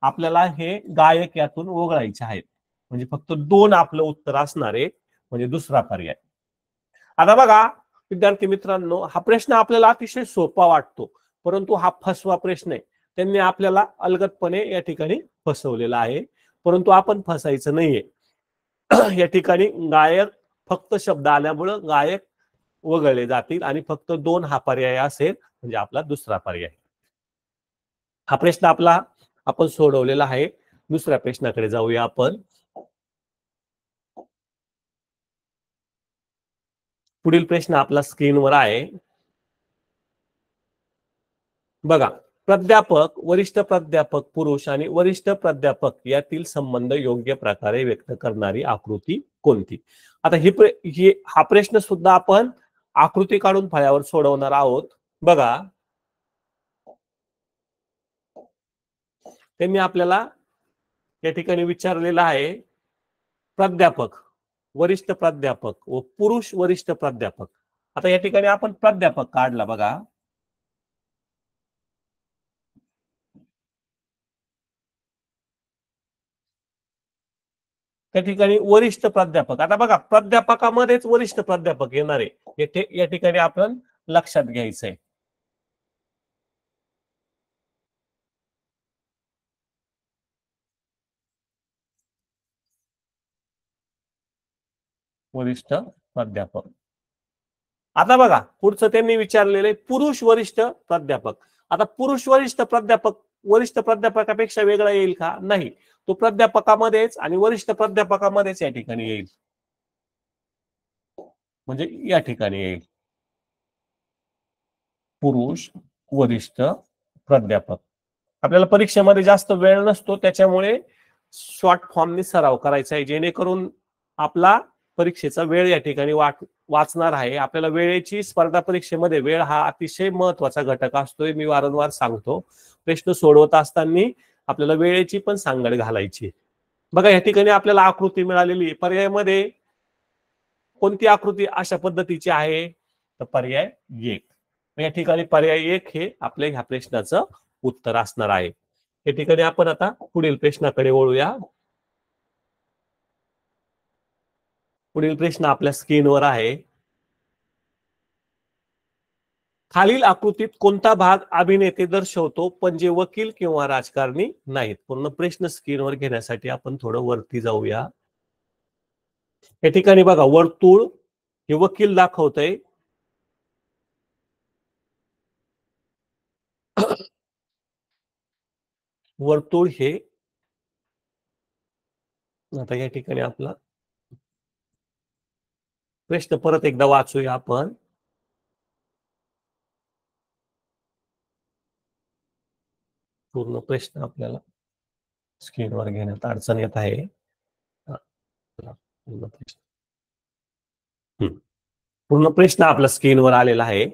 आपल्याला हे गायक यातून वगळायचे आहेत म्हणजे फक्त दोन आपलं उत्तर असणारे म्हणजे दुसरा पर्याय आता बघा विद्यार्थी मित्रांनो हा प्रश्न आपल्याला अतिशय सोपा वाटतो परंतु हा फसवा प्रश्न आहे त्यांनी आपल्याला अलगतपणे या ठिकाणी फसवलेला आहे परंतु आपण फसायचं नाहीये या ठिकाणी गायक फक्त शब्द आल्यामुळं गायक वगळले जातील आणि फक्त दोन हा पर्याय असेल म्हणजे आपला दुसरा पर्याय हा प्रश्न आपला आपण सोडवलेला आहे दुसऱ्या प्रश्नाकडे जाऊया आपण पुढील प्रश्न आपला स्क्रीनवर आहे बघा प्राध्यापक वरिष्ठ प्राध्यापक पुरुष आणि वरिष्ठ प्राध्यापक यातील संबंध योग्य प्रकारे व्यक्त करणारी आकृती कोणती आता ही प्रे, हा प्रश्न सुद्धा आपण आकृती काढून फळ्यावर सोडवणार आहोत बघा त्यांनी आपल्याला या ठिकाणी विचारलेलं आहे प्राध्यापक वरिष्ठ प्राध्यापक व पुरुष वरिष्ठ प्राध्यापक आता या ठिकाणी आपण प्राध्यापक काढला बघा त्या ठिकाणी वरिष्ठ प्राध्यापक आता बघा प्राध्यापकामध्येच वरिष्ठ प्राध्यापक येणार आहे या ठिकाणी आपण लक्षात घ्यायचंय वरिष्ठ प्राध्यापक आता बघा पुढचं त्यांनी विचारलेले पुरुष वरिष्ठ प्राध्यापक आता पुरुष वरिष्ठ प्राध्यापक वरिष्ठ प्राध्यापकापेक्षा वेगळा येईल का नाही तो प्राध्यापकामध्येच आणि वरिष्ठ प्राध्यापकामध्येच या ठिकाणी येईल म्हणजे या ठिकाणी येईल पुरुष वरिष्ठ प्राध्यापक आपल्याला परीक्षेमध्ये जास्त वेळ नसतो त्याच्यामुळे शॉर्ट फॉर्मने सराव करायचा आहे जेणेकरून आपला परीक्षेचा वेळ या ठिकाणी वाचणार आहे आपल्याला वेळेची स्पर्धा परीक्षेमध्ये वेळ हा अतिशय महत्वाचा घटक असतोय मी वारंवार सांगतो प्रश्न सोडवत असताना आपल्याला वेळेची पण सांगड घालायची बघा या ठिकाणी आपल्याला आकृती मिळालेली पर्यायमध्ये कोणती आकृती अशा पद्धतीची आहे तर पर्याय एक या ठिकाणी पर्याय एक हे आपल्या ह्या प्रश्नाचं उत्तर असणार आहे या ठिकाणी आपण आता पुढील प्रश्नाकडे वळूया पुढील प्रश्न आपल्या स्क्रीनवर आहे खालील आकृतीत कोणता भाग अभिनेते दर्शवतो पण जे वकील किंवा राजकारणी नाहीत पूर्ण प्रश्न स्क्रीनवर घेण्यासाठी आपण थोडं वरती जाऊया या ठिकाणी बघा वर्तुळ हे वकील दाखवतय वर्तुळ हे आता या ठिकाणी आपला प्रश्न परत एकदा वाचूया आपण पूर्ण प्रश्न आपल्याला स्क्रीनवर घेण्यात अडचण येत आहे पूर्ण प्रश्न पूर्ण प्रश्न आपला स्क्रीनवर आलेला आहे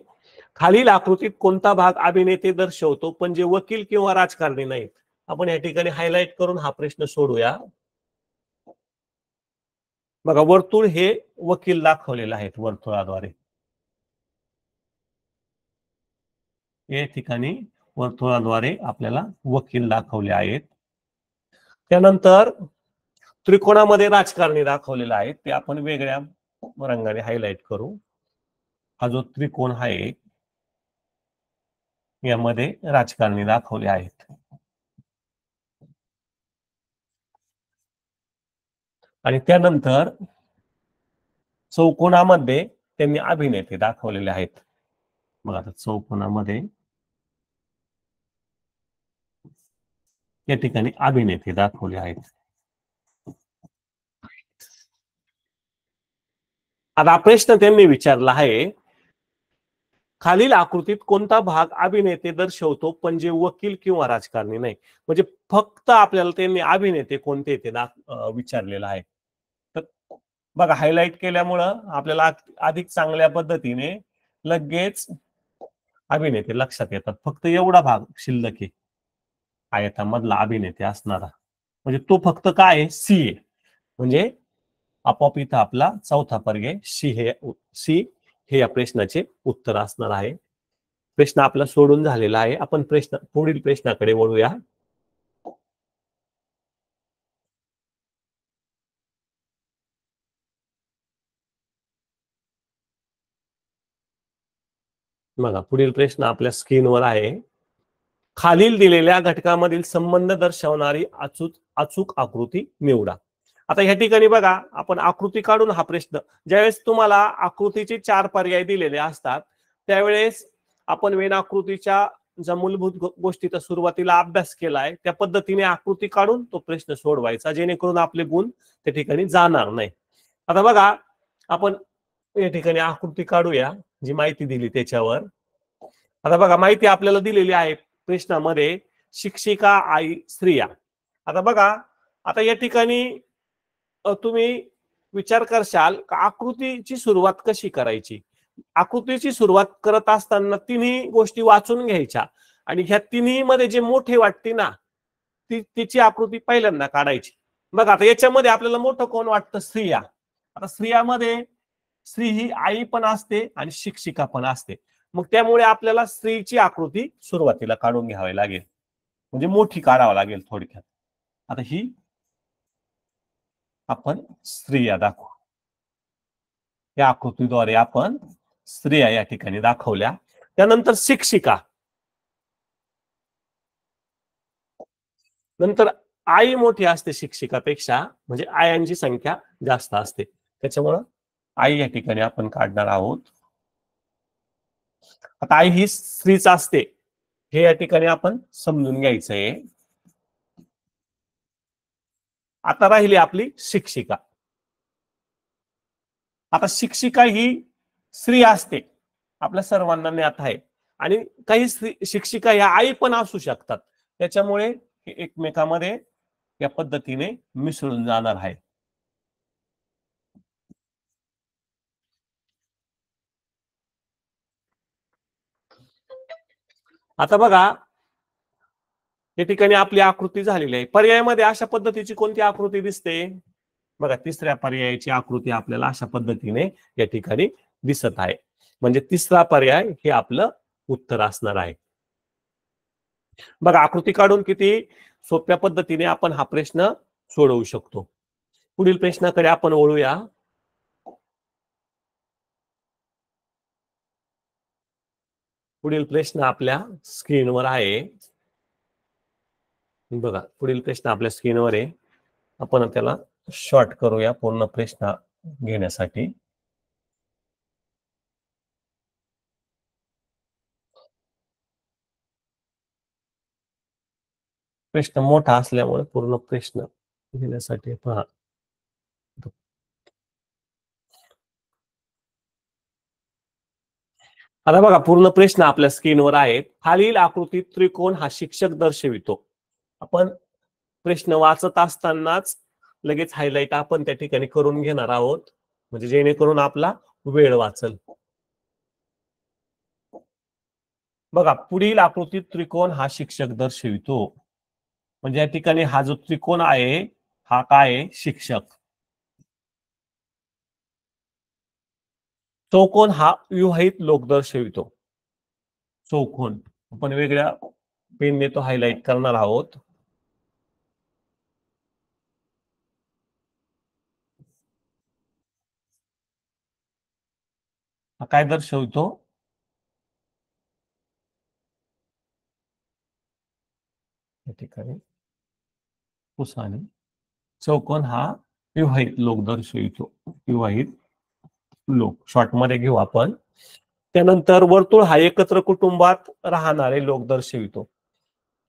खालील आकृतीत कोणता भाग अभिनेते दर्शवतो पण जे वकील किंवा राजकारणी नाहीत आपण या ठिकाणी हायलाईट करून हा प्रश्न सोडूया बघा वर्तुळ हे वकील दाखवलेले आहेत वर्तुळाद्वारे या ठिकाणी वर्तुळाद्वारे आपल्याला वकील दाखवले आहेत त्यानंतर त्रिकोणामध्ये राजकारणी दाखवलेलं आहे ते आपण वेगळ्या रंगाने हायलाइट करू हा जो त्रिकोण आहे यामध्ये राजकारणी दाखवले आहेत आणि त्यानंतर चौकोनामध्ये त्यांनी अभिनेते दाखवलेले आहेत बघा आता चौकोनामध्ये या ठिकाणी अभिनेते दाखवले आहेत आता प्रश्न त्यांनी विचारला आहे खालील आकृतीत कोणता भाग अभिनेते दर्शवतो पण जे वकील किंवा राजकारणी नाही म्हणजे फक्त आपल्याला त्यांनी अभिनेते कोणते ते विचारलेला आहे बघा हायलाईट केल्यामुळं आपल्याला अधिक चांगल्या पद्धतीने लगेच अभिनेते लक्षात येतात फक्त एवढा भाग शिल्लक आहे मधला अभिनेते असणारा म्हणजे तो फक्त काय आहे सी ए म्हणजे आपोआप इथं आपला चौथा पर्याय सी हे सी हे या प्रश्नाचे उत्तर असणार आहे प्रश्न आपला सोडून झालेला आहे आपण प्रश्न पुढील प्रश्नाकडे वळूया बघा पुढील प्रश्न आपल्या स्क्रीनवर आहे खालील दिलेल्या घटकामधील संबंध दर्शवणारी अचूक अचूक आकृती निवडा आता या ठिकाणी बघा आपण आकृती काढून हा प्रश्न ज्यावेळेस तुम्हाला आकृतीचे चार पर्याय दिलेले असतात त्यावेळेस आपण वेन आकृतीच्या ज्या मूलभूत गोष्टीचा सुरुवातीला अभ्यास केलाय त्या पद्धतीने आकृती काढून तो प्रश्न सोडवायचा जेणेकरून आपले गुण त्या ठिकाणी जाणार नाही आता बघा आपण या ठिकाणी आकृती काढूया जी माहिती दिली त्याच्यावर आता बघा माहिती आपल्याला दिलेली आहे प्रश्नामध्ये शिक्षिका आई स्त्रिया आता बघा आता या ठिकाणी तुम्ही विचार करशाल आकृतीची सुरुवात कशी करायची आकृतीची सुरुवात करत असताना तिन्ही गोष्टी वाचून घ्यायच्या आणि ह्या तिन्ही मध्ये जे मोठे वाटते ना ती तिची आकृती पहिल्यांदा काढायची बघा आता याच्यामध्ये आपल्याला मोठं कोण वाटतं स्त्रिया आता स्त्रियामध्ये स्त्री ही आई पण असते आणि शिक्षिका पण असते मग त्यामुळे आपल्याला स्त्रीची आकृती सुरुवातीला काढून घ्यावी लागेल म्हणजे मोठी काढावं लागेल थोडक्यात आता ही आपण स्त्रिया दाखवू या आकृतीद्वारे आपण स्त्रिया या ठिकाणी दाखवल्या त्यानंतर शिक्षिका नंतर आई मोठी असते शिक्षिकापेक्षा म्हणजे आयांची संख्या जास्त असते त्याच्यामुळं आई या ठिकाणी आपण काढणार आहोत आता आई ही स्त्रीच असते हे या ठिकाणी आपण समजून घ्यायचंय आहे आता राहिली आपली शिक्षिका आता शिक्षिका ही स्त्री असते आपल्या सर्वांना ज्ञात आहे आणि काही स्त्री शिक्षिका या आई पण असू शकतात त्याच्यामुळे एकमेकामध्ये या पद्धतीने मिसळून जाणार आहे आता बघा या ठिकाणी आपली आकृती झालेली आहे पर्यायामध्ये अशा पद्धतीची कोणती आकृती दिसते बघा तिसऱ्या पर्यायाची आकृती आपल्याला अशा पद्धतीने या ठिकाणी दिसत आहे म्हणजे तिसरा पर्याय हे आपलं उत्तर असणार आहे बघा आकृती काढून किती सोप्या पद्धतीने आपण हा प्रश्न सोडवू शकतो पुढील प्रश्नाकडे आपण ओळूया पुढील प्रश्न आपल्या स्क्रीनवर आहे बघा पुढील प्रश्न आपल्या स्क्रीनवर आहे आपण त्याला शॉर्ट करूया पूर्ण प्रश्न घेण्यासाठी प्रश्न मोठा असल्यामुळे पूर्ण प्रश्न घेण्यासाठी पहा आता बघा पूर्ण प्रश्न आपल्या स्क्रीनवर आहे खालील आकृतीत त्रिकोण हा शिक्षक दर्शवितो आपण प्रश्न वाचत असतानाच लगेच हायलाइट आपण त्या ठिकाणी करून घेणार आहोत म्हणजे जेणेकरून आपला वेळ वाचल बघा पुढील आकृतीत त्रिकोण हा शिक्षक दर्शवितो म्हणजे या ठिकाणी हा जो त्रिकोण आहे हा काय शिक्षक चौकोन हा विवाहित लोक दर्शवितो चौकोन आपण वेगळ्या पेनने तो हायलाइट करणार आहोत काय दर्शवतो या ठिकाणी चौकोन हा विवाहित लोक दर्शवितो विवाहित लोक शॉर्टमध्ये घेऊ आपण त्यानंतर वर्तुळ हा एकत्र कुटुंबात राहणारे लोक दर्शवितो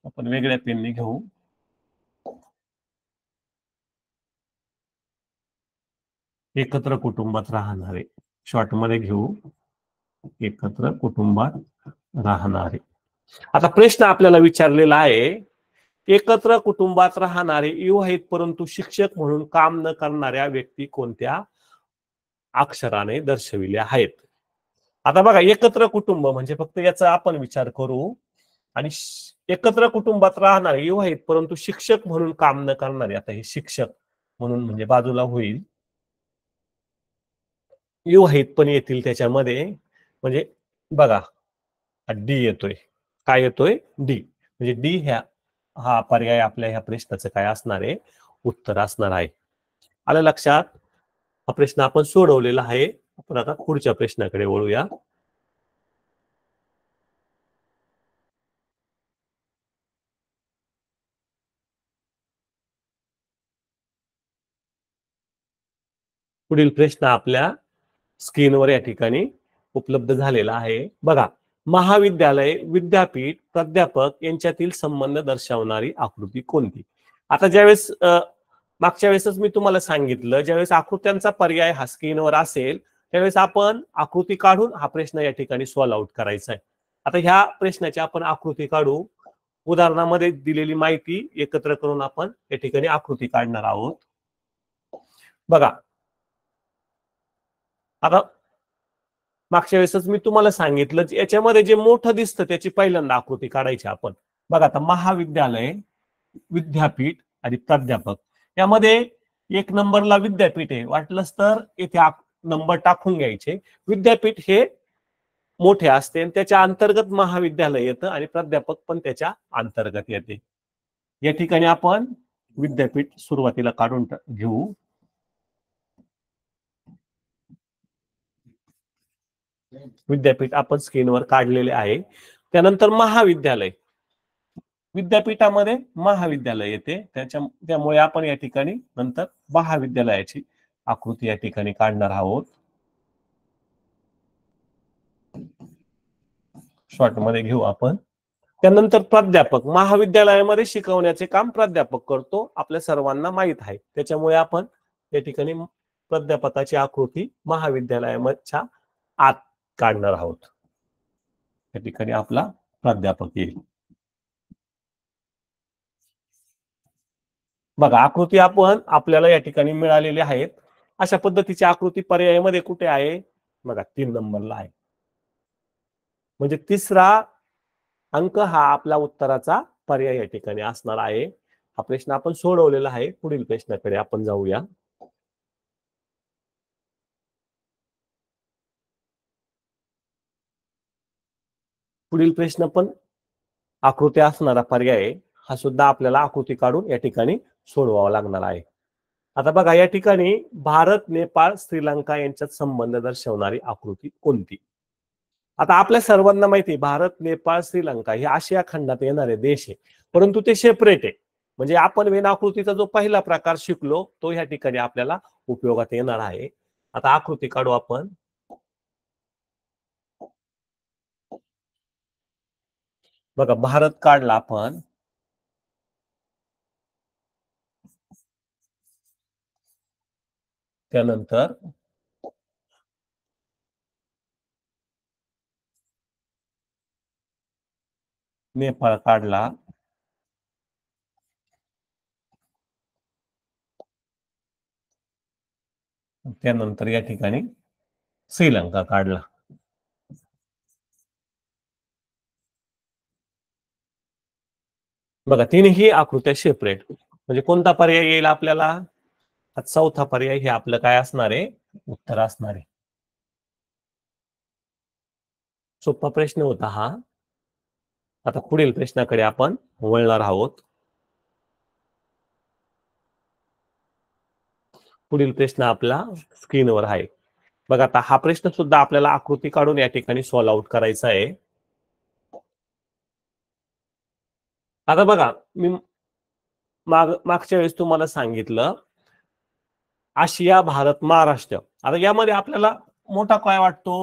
आपण वेगळ्या पेनने घेऊ एकत्र कुटुंबात राहणारे शॉर्टमध्ये घेऊ एकत्र कुटुंबात राहणारे आता प्रश्न आपल्याला विचारलेला आहे एकत्र कुटुंबात राहणारे आहेत परंतु शिक्षक म्हणून काम न करणाऱ्या व्यक्ती कोणत्या अक्षराने दर्शविले आहेत आता बघा एकत्र कुटुंब म्हणजे फक्त याचा आपण विचार करू आणि एकत्र कुटुंबात राहणारे युवाहित परंतु शिक्षक म्हणून काम न करणारे आता हे शिक्षक म्हणून म्हणजे बाजूला होईल युवाहित पण येतील त्याच्यामध्ये म्हणजे बघा डी येतोय काय येतोय डी म्हणजे डी ह्या हा पर्याय आपल्या ह्या प्रश्नाचं काय असणार आहे उत्तर असणार आहे आलं लक्षात हा प्रश्न आपण सोडवलेला आहे आपण आता पुढच्या प्रश्नाकडे वळूया पुढील प्रश्न आपल्या स्क्रीनवर या ठिकाणी उपलब्ध झालेला आहे बघा महाविद्यालय विद्यापीठ प्राध्यापक यांच्यातील संबंध दर्शवणारी आकृती कोणती आता ज्यावेळेस मागच्या वेळेसच मी तुम्हाला सांगितलं ज्यावेळेस आकृत्यांचा पर्याय हा स्क्रीनवर असेल त्यावेळेस आपण आकृती काढून हा प्रश्न या ठिकाणी सॉल्व्ह आउट करायचा आहे आता ह्या प्रश्नाची आपण आकृती काढू उदाहरणामध्ये दिलेली माहिती एकत्र करून आपण या ठिकाणी आकृती काढणार आहोत बघा आता मागच्या वेळेसच मी तुम्हाला सांगितलं याच्यामध्ये जे मोठं दिसतं त्याची पहिल्यांदा आकृती काढायची आपण बघा आता महाविद्यालय विद्यापीठ आणि प्राध्यापक यामध्ये एक नंबरला विद्यापीठ आहे वाटलंच तर इथे नंबर टाकून घ्यायचे विद्यापीठ हे मोठे असते आणि त्याच्या अंतर्गत महाविद्यालय येतं आणि प्राध्यापक पण त्याच्या अंतर्गत येते या ठिकाणी आपण विद्यापीठ सुरुवातीला काढून घेऊ विद्यापीठ आपण स्क्रीनवर काढलेले आहे त्यानंतर महाविद्यालय विद्यापीठामध्ये महाविद्यालय येते त्याच्या त्यामुळे आपण या ठिकाणी नंतर महाविद्यालयाची आकृती या ठिकाणी काढणार आहोत शॉर्टमध्ये मध्ये घेऊ आपण त्यानंतर प्राध्यापक महाविद्यालयामध्ये शिकवण्याचे काम प्राध्यापक करतो आपल्या सर्वांना माहीत आहे त्याच्यामुळे आपण या ठिकाणी प्राध्यापकाची आकृती महाविद्यालयाच्या आत काढणार आहोत या ठिकाणी आपला प्राध्यापक येईल बघा आकृती आपण आपल्याला या ठिकाणी मिळालेले आहेत अशा पद्धतीची आकृती पर्यायामध्ये कुठे आहे बघा तीन नंबरला आहे म्हणजे तिसरा अंक हा आपला उत्तराचा पर्याय या ठिकाणी असणार आहे हा प्रश्न आपण सोडवलेला आहे पुढील प्रश्नाकडे आपण जाऊया पुढील प्रश्न पण आकृती असणारा पर्याय हा सुद्धा आपल्याला आकृती काढून या ठिकाणी सोडवावं लागणार आहे आता बघा या ठिकाणी भारत नेपाळ श्रीलंका यांच्यात संबंध दर्शवणारी आकृती कोणती आता आपल्या सर्वांना माहिती भारत नेपाळ श्रीलंका हे आशिया खंडात येणारे देश आहे परंतु ते सेपरेट आहे म्हणजे आपण आकृतीचा जो पहिला प्रकार शिकलो तो या ठिकाणी आपल्याला उपयोगात येणार आहे आता आकृती काढू आपण बघा भारत काढला आपण त्यानंतर नेपाळ काढला त्यानंतर या ठिकाणी श्रीलंका काढला बघा तीनही आकृत्या सेपरेट म्हणजे कोणता पर्याय येईल आपल्याला हा चौथा पर्याय हे आपलं काय असणार आहे उत्तर असणार आहे सोपा प्रश्न होता हा आता पुढील प्रश्नाकडे आपण वळणार आहोत पुढील प्रश्न आपला स्क्रीनवर आहे बघा आता हा प्रश्न सुद्धा आपल्याला आकृती काढून या ठिकाणी सॉल्व आउट करायचा आहे आता बघा मी माग मागच्या वेळेस तुम्हाला सांगितलं आशिया भारत महाराष्ट्र आता यामध्ये आपल्याला मोठा काय वाटतो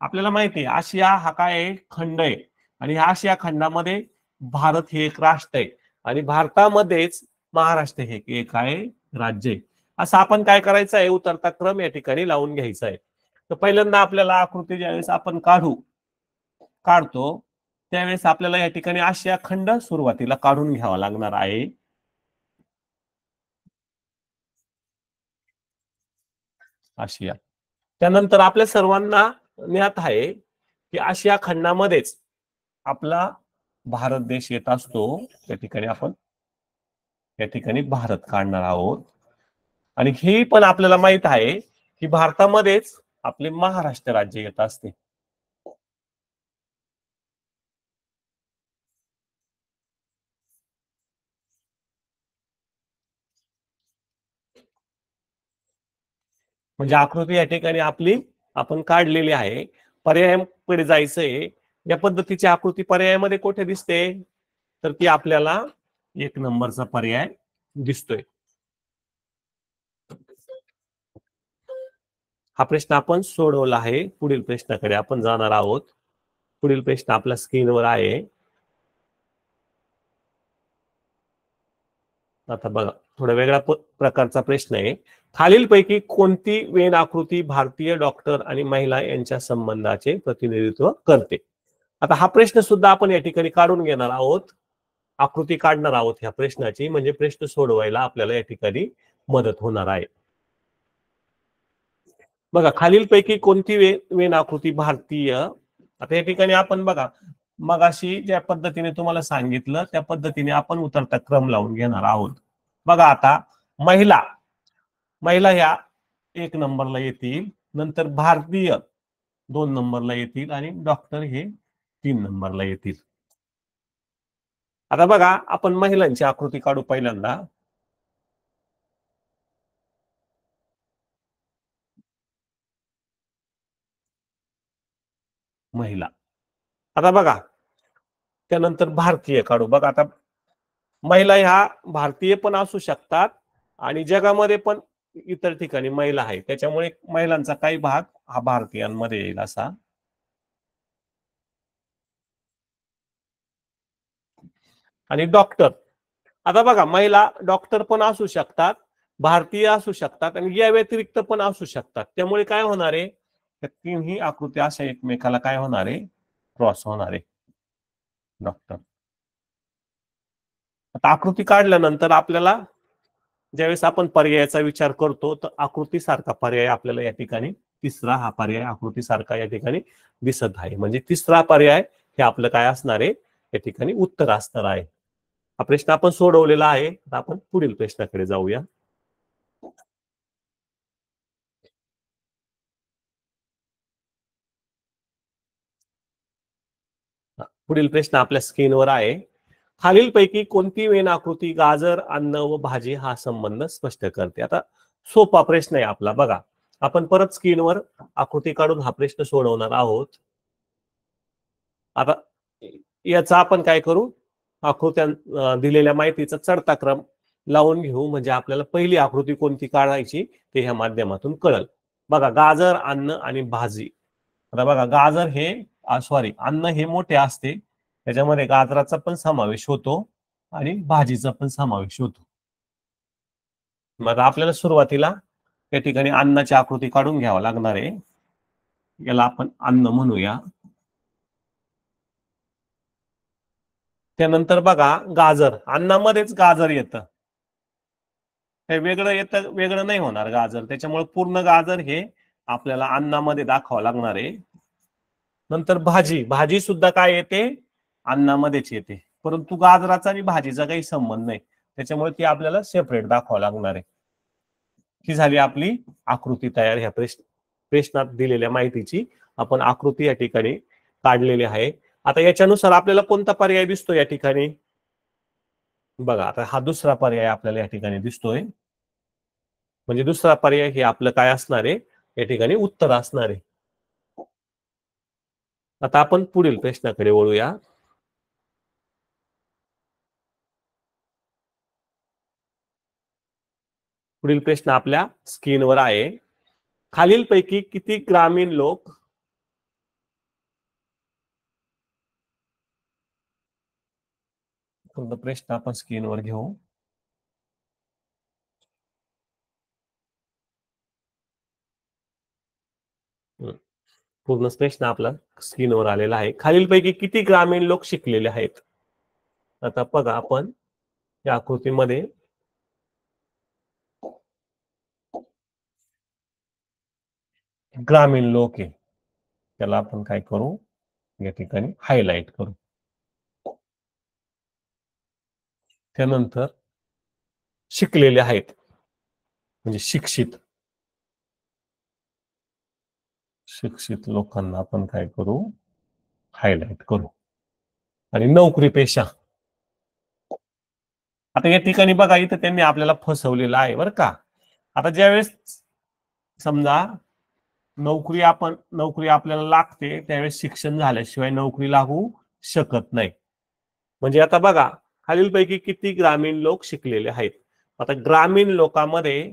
आपल्याला माहिती आहे आशिया हा काय खंड आहे आणि ह्या आशिया खंडामध्ये भारत हे एक राष्ट्र आहे आणि भारतामध्येच महाराष्ट्र हे एक काय राज्य आहे असं आपण काय करायचं आहे उतरता क्रम या ठिकाणी लावून घ्यायचा आहे तर पहिल्यांदा आपल्याला आकृती ज्यावेळेस आपण काढू काढतो त्यावेळेस आपल्याला या ठिकाणी आशिया खंड सुरुवातीला काढून घ्यावा लागणार आहे आशिया त्यानंतर आपल्या सर्वांना ज्ञात आहे की आशिया खंडामध्येच आपला भारत देश येत असतो त्या ठिकाणी आपण या ठिकाणी भारत काढणार आहोत आणि हे पण आपल्याला माहित आहे की भारतामध्येच आपले महाराष्ट्र राज्य येत असते म्हणजे आकृती या ठिकाणी आपली आपण काढलेली आहे पर्यायाकडे जायचंय या पद्धतीची आकृती पर्यायामध्ये कुठे दिसते तर ती आपल्याला एक नंबरचा पर्याय दिसतोय हा प्रश्न आपण सोडवला आहे पुढील प्रश्नाकडे आपण जाणार आहोत पुढील प्रश्न आपल्या स्क्रीनवर आहे आता बघा थोडा वेगळा प्रकारचा प्रश्न आहे खालीलपैकी कोणती वेन आकृती भारतीय डॉक्टर आणि महिला यांच्या संबंधाचे प्रतिनिधित्व करते आता हा प्रश्न सुद्धा आपण या ठिकाणी काढून घेणार आहोत आकृती काढणार आहोत ह्या प्रश्नाची म्हणजे प्रश्न सोडवायला आपल्याला या ठिकाणी मदत होणार आहे बघा खालीलपैकी कोणती वेन आकृती भारतीय आता या ठिकाणी आपण बघा मगाशी ज्या पद्धतीने तुम्हाला सांगितलं त्या पद्धतीने आपण उतरता क्रम लावून घेणार आहोत बघा आता महिला महिला ह्या एक नंबरला येतील नंतर भारतीय दोन नंबरला येतील आणि डॉक्टर हे तीन नंबरला येतील आता बघा आपण महिलांची आकृती काढू पहिल्यांदा महिला आता बघा त्यानंतर भारतीय काढू बघा आता महिला ह्या भारतीय पण असू शकतात आणि जगामध्ये पण इतर ठिकाणी महिला आहे त्याच्यामुळे महिलांचा काही भाग हा भारतीयांमध्ये येईल असा आणि डॉक्टर आता बघा महिला डॉक्टर पण असू शकतात भारतीय असू शकतात आणि या व्यतिरिक्त पण असू शकतात त्यामुळे काय होणार आहे तर तीनही आकृती अशा एकमेकाला काय होणार आहे क्रॉस होणार आहे डॉक्टर आता आकृती काढल्यानंतर आपल्याला ज्यावेळेस आपण पर्यायाचा विचार करतो तर आकृती सारखा पर्याय आपल्याला या ठिकाणी तिसरा हा पर्याय आकृती सारखा या ठिकाणी दिसत आहे म्हणजे तिसरा पर्याय हे आपलं काय असणार आहे या ठिकाणी उत्तर असणार आहे हा प्रश्न आपण सोडवलेला आहे तर आपण पुढील प्रश्नाकडे जाऊया पुढील प्रश्न आपल्या स्क्रीनवर आहे खालीलपैकी कोणती वेन आकृती गाजर अन्न व भाजी हा संबंध स्पष्ट करते आता सोपा प्रश्न आहे आपला बघा आपण परत स्क्रीनवर आकृती काढून हा प्रश्न सोडवणार आहोत आता याचा आपण काय करू आकृत्या दिलेल्या माहितीचा चढता क्रम लावून घेऊ म्हणजे आपल्याला पहिली आकृती कोणती काढायची ते ह्या माध्यमातून कळल बघा गाजर अन्न आणि भाजी आता बघा गाजर हे सॉरी अन्न हे मोठे असते त्याच्यामध्ये गाजराचा पण समावेश होतो आणि भाजीचा पण समावेश होतो मग आपल्याला सुरुवातीला या ठिकाणी अन्नाची आकृती काढून घ्यावा लागणार आहे याला आपण अन्न म्हणूया त्यानंतर बघा गाजर अन्नामध्येच गाजर येतं हे वेगळं येतं वेगळं नाही होणार गाजर त्याच्यामुळे पूर्ण गाजर हे आपल्याला अन्नामध्ये दाखवावं लागणार आहे नंतर भाजी भाजी सुद्धा काय येते अन्नामध्येच येते परंतु गाजराचा आणि भाजीचा काही संबंध नाही त्याच्यामुळे ती आपल्याला सेपरेट दाखवा लागणार आहे ही झाली आपली आकृती तयार ह्या प्रश्न प्रश्नात दिलेल्या माहितीची आपण आकृती या ठिकाणी काढलेली आहे आता याच्यानुसार आपल्याला कोणता पर्याय दिसतो या ठिकाणी बघा आता हा दुसरा पर्याय आपल्याला या ठिकाणी दिसतोय म्हणजे दुसरा पर्याय हे आपलं काय असणार आहे या ठिकाणी उत्तर असणार आहे आता आपण पुढील प्रश्नाकडे वळूया पुढील प्रश्न आपल्या स्क्रीनवर आहे खालीलपैकी किती ग्रामीण लोक प्रश्न आपण स्क्रीनवर घेऊ पूर्ण प्रश्न आपला स्क्रीनवर आलेला आहे खालीलपैकी किती ग्रामीण लोक शिकलेले आहेत आता बघा आपण या आकृतीमध्ये ग्रामीण लोक आहे त्याला आपण काय करू या ठिकाणी हायलाइट करू त्यानंतर शिकलेले आहेत म्हणजे शिक्षित शिक्षित लोकांना आपण काय करू हायलाइट करू आणि नोकरी पेशा आता या ठिकाणी बघा इथं त्यांनी आपल्याला फसवलेलं आहे बरं का आता ज्यावेळेस समजा नोकरी आपण नोकरी आपल्याला लागते त्यावेळेस शिक्षण झाल्याशिवाय नोकरी लागू शकत नाही म्हणजे आता बघा खालीलपैकी किती ग्रामीण लोक शिकलेले आहेत आता ग्रामीण लोकांमध्ये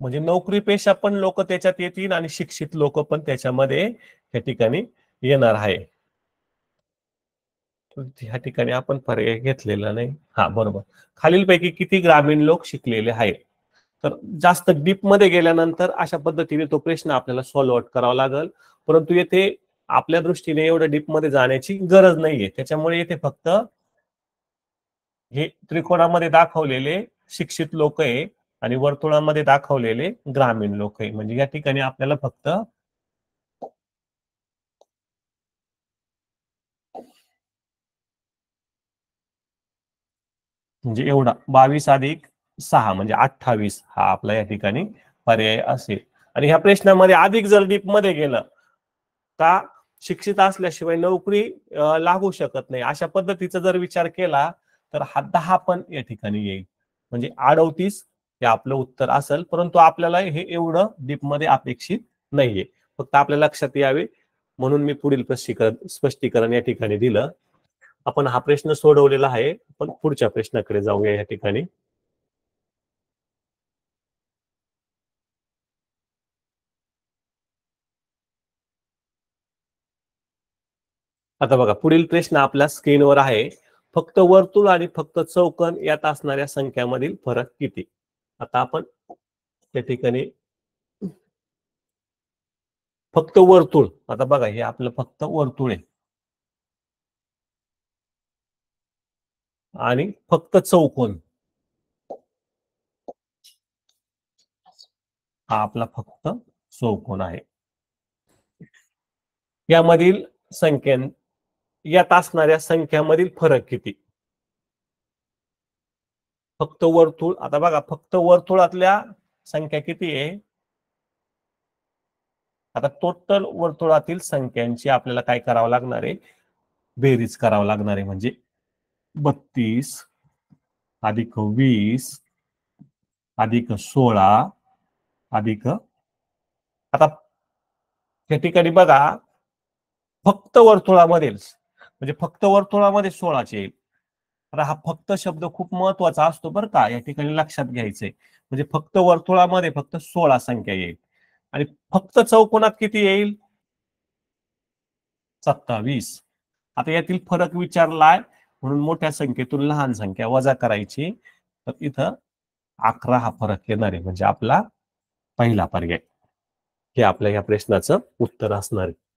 म्हणजे नोकरी पेशा पण लोक त्याच्यात येतील आणि शिक्षित लोक पण त्याच्यामध्ये या ठिकाणी येणार आहे ह्या ठिकाणी आपण पर्याय घेतलेला नाही हा बरोबर खालीलपैकी किती ग्रामीण लोक शिकलेले आहेत तर जास्त डीपमध्ये गेल्यानंतर अशा पद्धतीने तो प्रश्न आपल्याला सॉल्व आउट करावा लागेल परंतु येथे आपल्या दृष्टीने एवढं डीपमध्ये जाण्याची गरज नाहीये त्याच्यामुळे येथे फक्त हे त्रिकोणामध्ये दाखवलेले शिक्षित लोक आहे आणि वर्तुळामध्ये दाखवलेले ग्रामीण लोक आहे म्हणजे या ठिकाणी आपल्याला फक्त म्हणजे एवढा बावीस अधिक सहा म्हणजे अठ्ठावीस हा आपला या ठिकाणी पर्याय असेल आणि ह्या प्रश्नामध्ये अधिक जर डीप मध्ये गेलं का शिक्षित असल्याशिवाय नोकरी लागू शकत नाही अशा पद्धतीचा जर विचार केला तर हा दहा पण या ठिकाणी येईल म्हणजे अडवतीस हे आपलं उत्तर असेल परंतु आपल्याला हे एवढं डीप मध्ये अपेक्षित नाहीये फक्त आपल्या लक्षात यावे म्हणून मी पुढील स्पष्टीकरण स्पष्टीकरण या ठिकाणी दिलं आपण हा प्रश्न सोडवलेला आहे आपण पुढच्या प्रश्नाकडे जाऊया या ठिकाणी आता बघा पुढील प्रश्न आपल्या स्क्रीनवर आहे फक्त वर्तुळ आणि फक्त चौकन यात असणाऱ्या संख्यामधील फरक किती आता आपण त्या ठिकाणी फक्त वर्तुळ आता बघा हे आपलं फक्त वर्तुळ आहे आणि फक्त चौकोन हा आपला फक्त चौकोन आहे यामधील संख्या यात असणाऱ्या संख्यामधील फरक किती फक्त वर्तुळ आता बघा फक्त वर्तुळातल्या संख्या किती आहे आता टोटल वर्तुळातील संख्यांची आपल्याला काय करावं लागणार आहे बेरीज करावं लागणार आहे म्हणजे बत्तीस अधिक वीस अधिक सोळा अधिक आता या ठिकाणी बघा फक्त वर्तुळामध्येच म्हणजे फक्त वर्तुळामध्ये सोळाच येईल तर हा फक्त शब्द खूप महत्वाचा असतो बरं का या ठिकाणी लक्षात घ्यायचंय म्हणजे फक्त वर्तुळामध्ये फक्त सोळा संख्या येईल आणि फक्त चौकोनात किती येईल सत्तावीस आता यातील फरक विचारलाय म्हणून मोठ्या संख्येतून लहान संख्या वजा करायची तर इथं अकरा हा फरक येणार आहे म्हणजे आपला पहिला पर्याय हे आपल्या या प्रश्नाचं उत्तर असणार आहे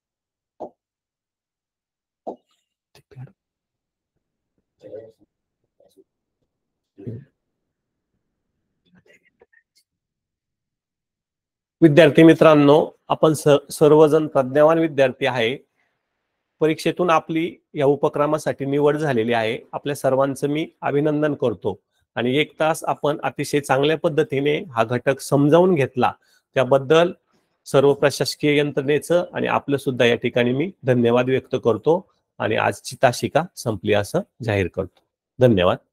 विद्यार्थी मित्रांनो आपण सर्वजण प्रज्ञावान विद्यार्थी आहे परीक्षेतून आपली या उपक्रमासाठी निवड झालेली आहे आपल्या सर्वांचं मी अभिनंदन करतो आणि एक तास आपण अतिशय चांगल्या पद्धतीने हा घटक समजावून घेतला त्याबद्दल सर्व प्रशासकीय यंत्रणेचं आणि आपलं सुद्धा या ठिकाणी मी धन्यवाद व्यक्त करतो आणि आजची तासिका संपली असं जाहीर करतो धन्यवाद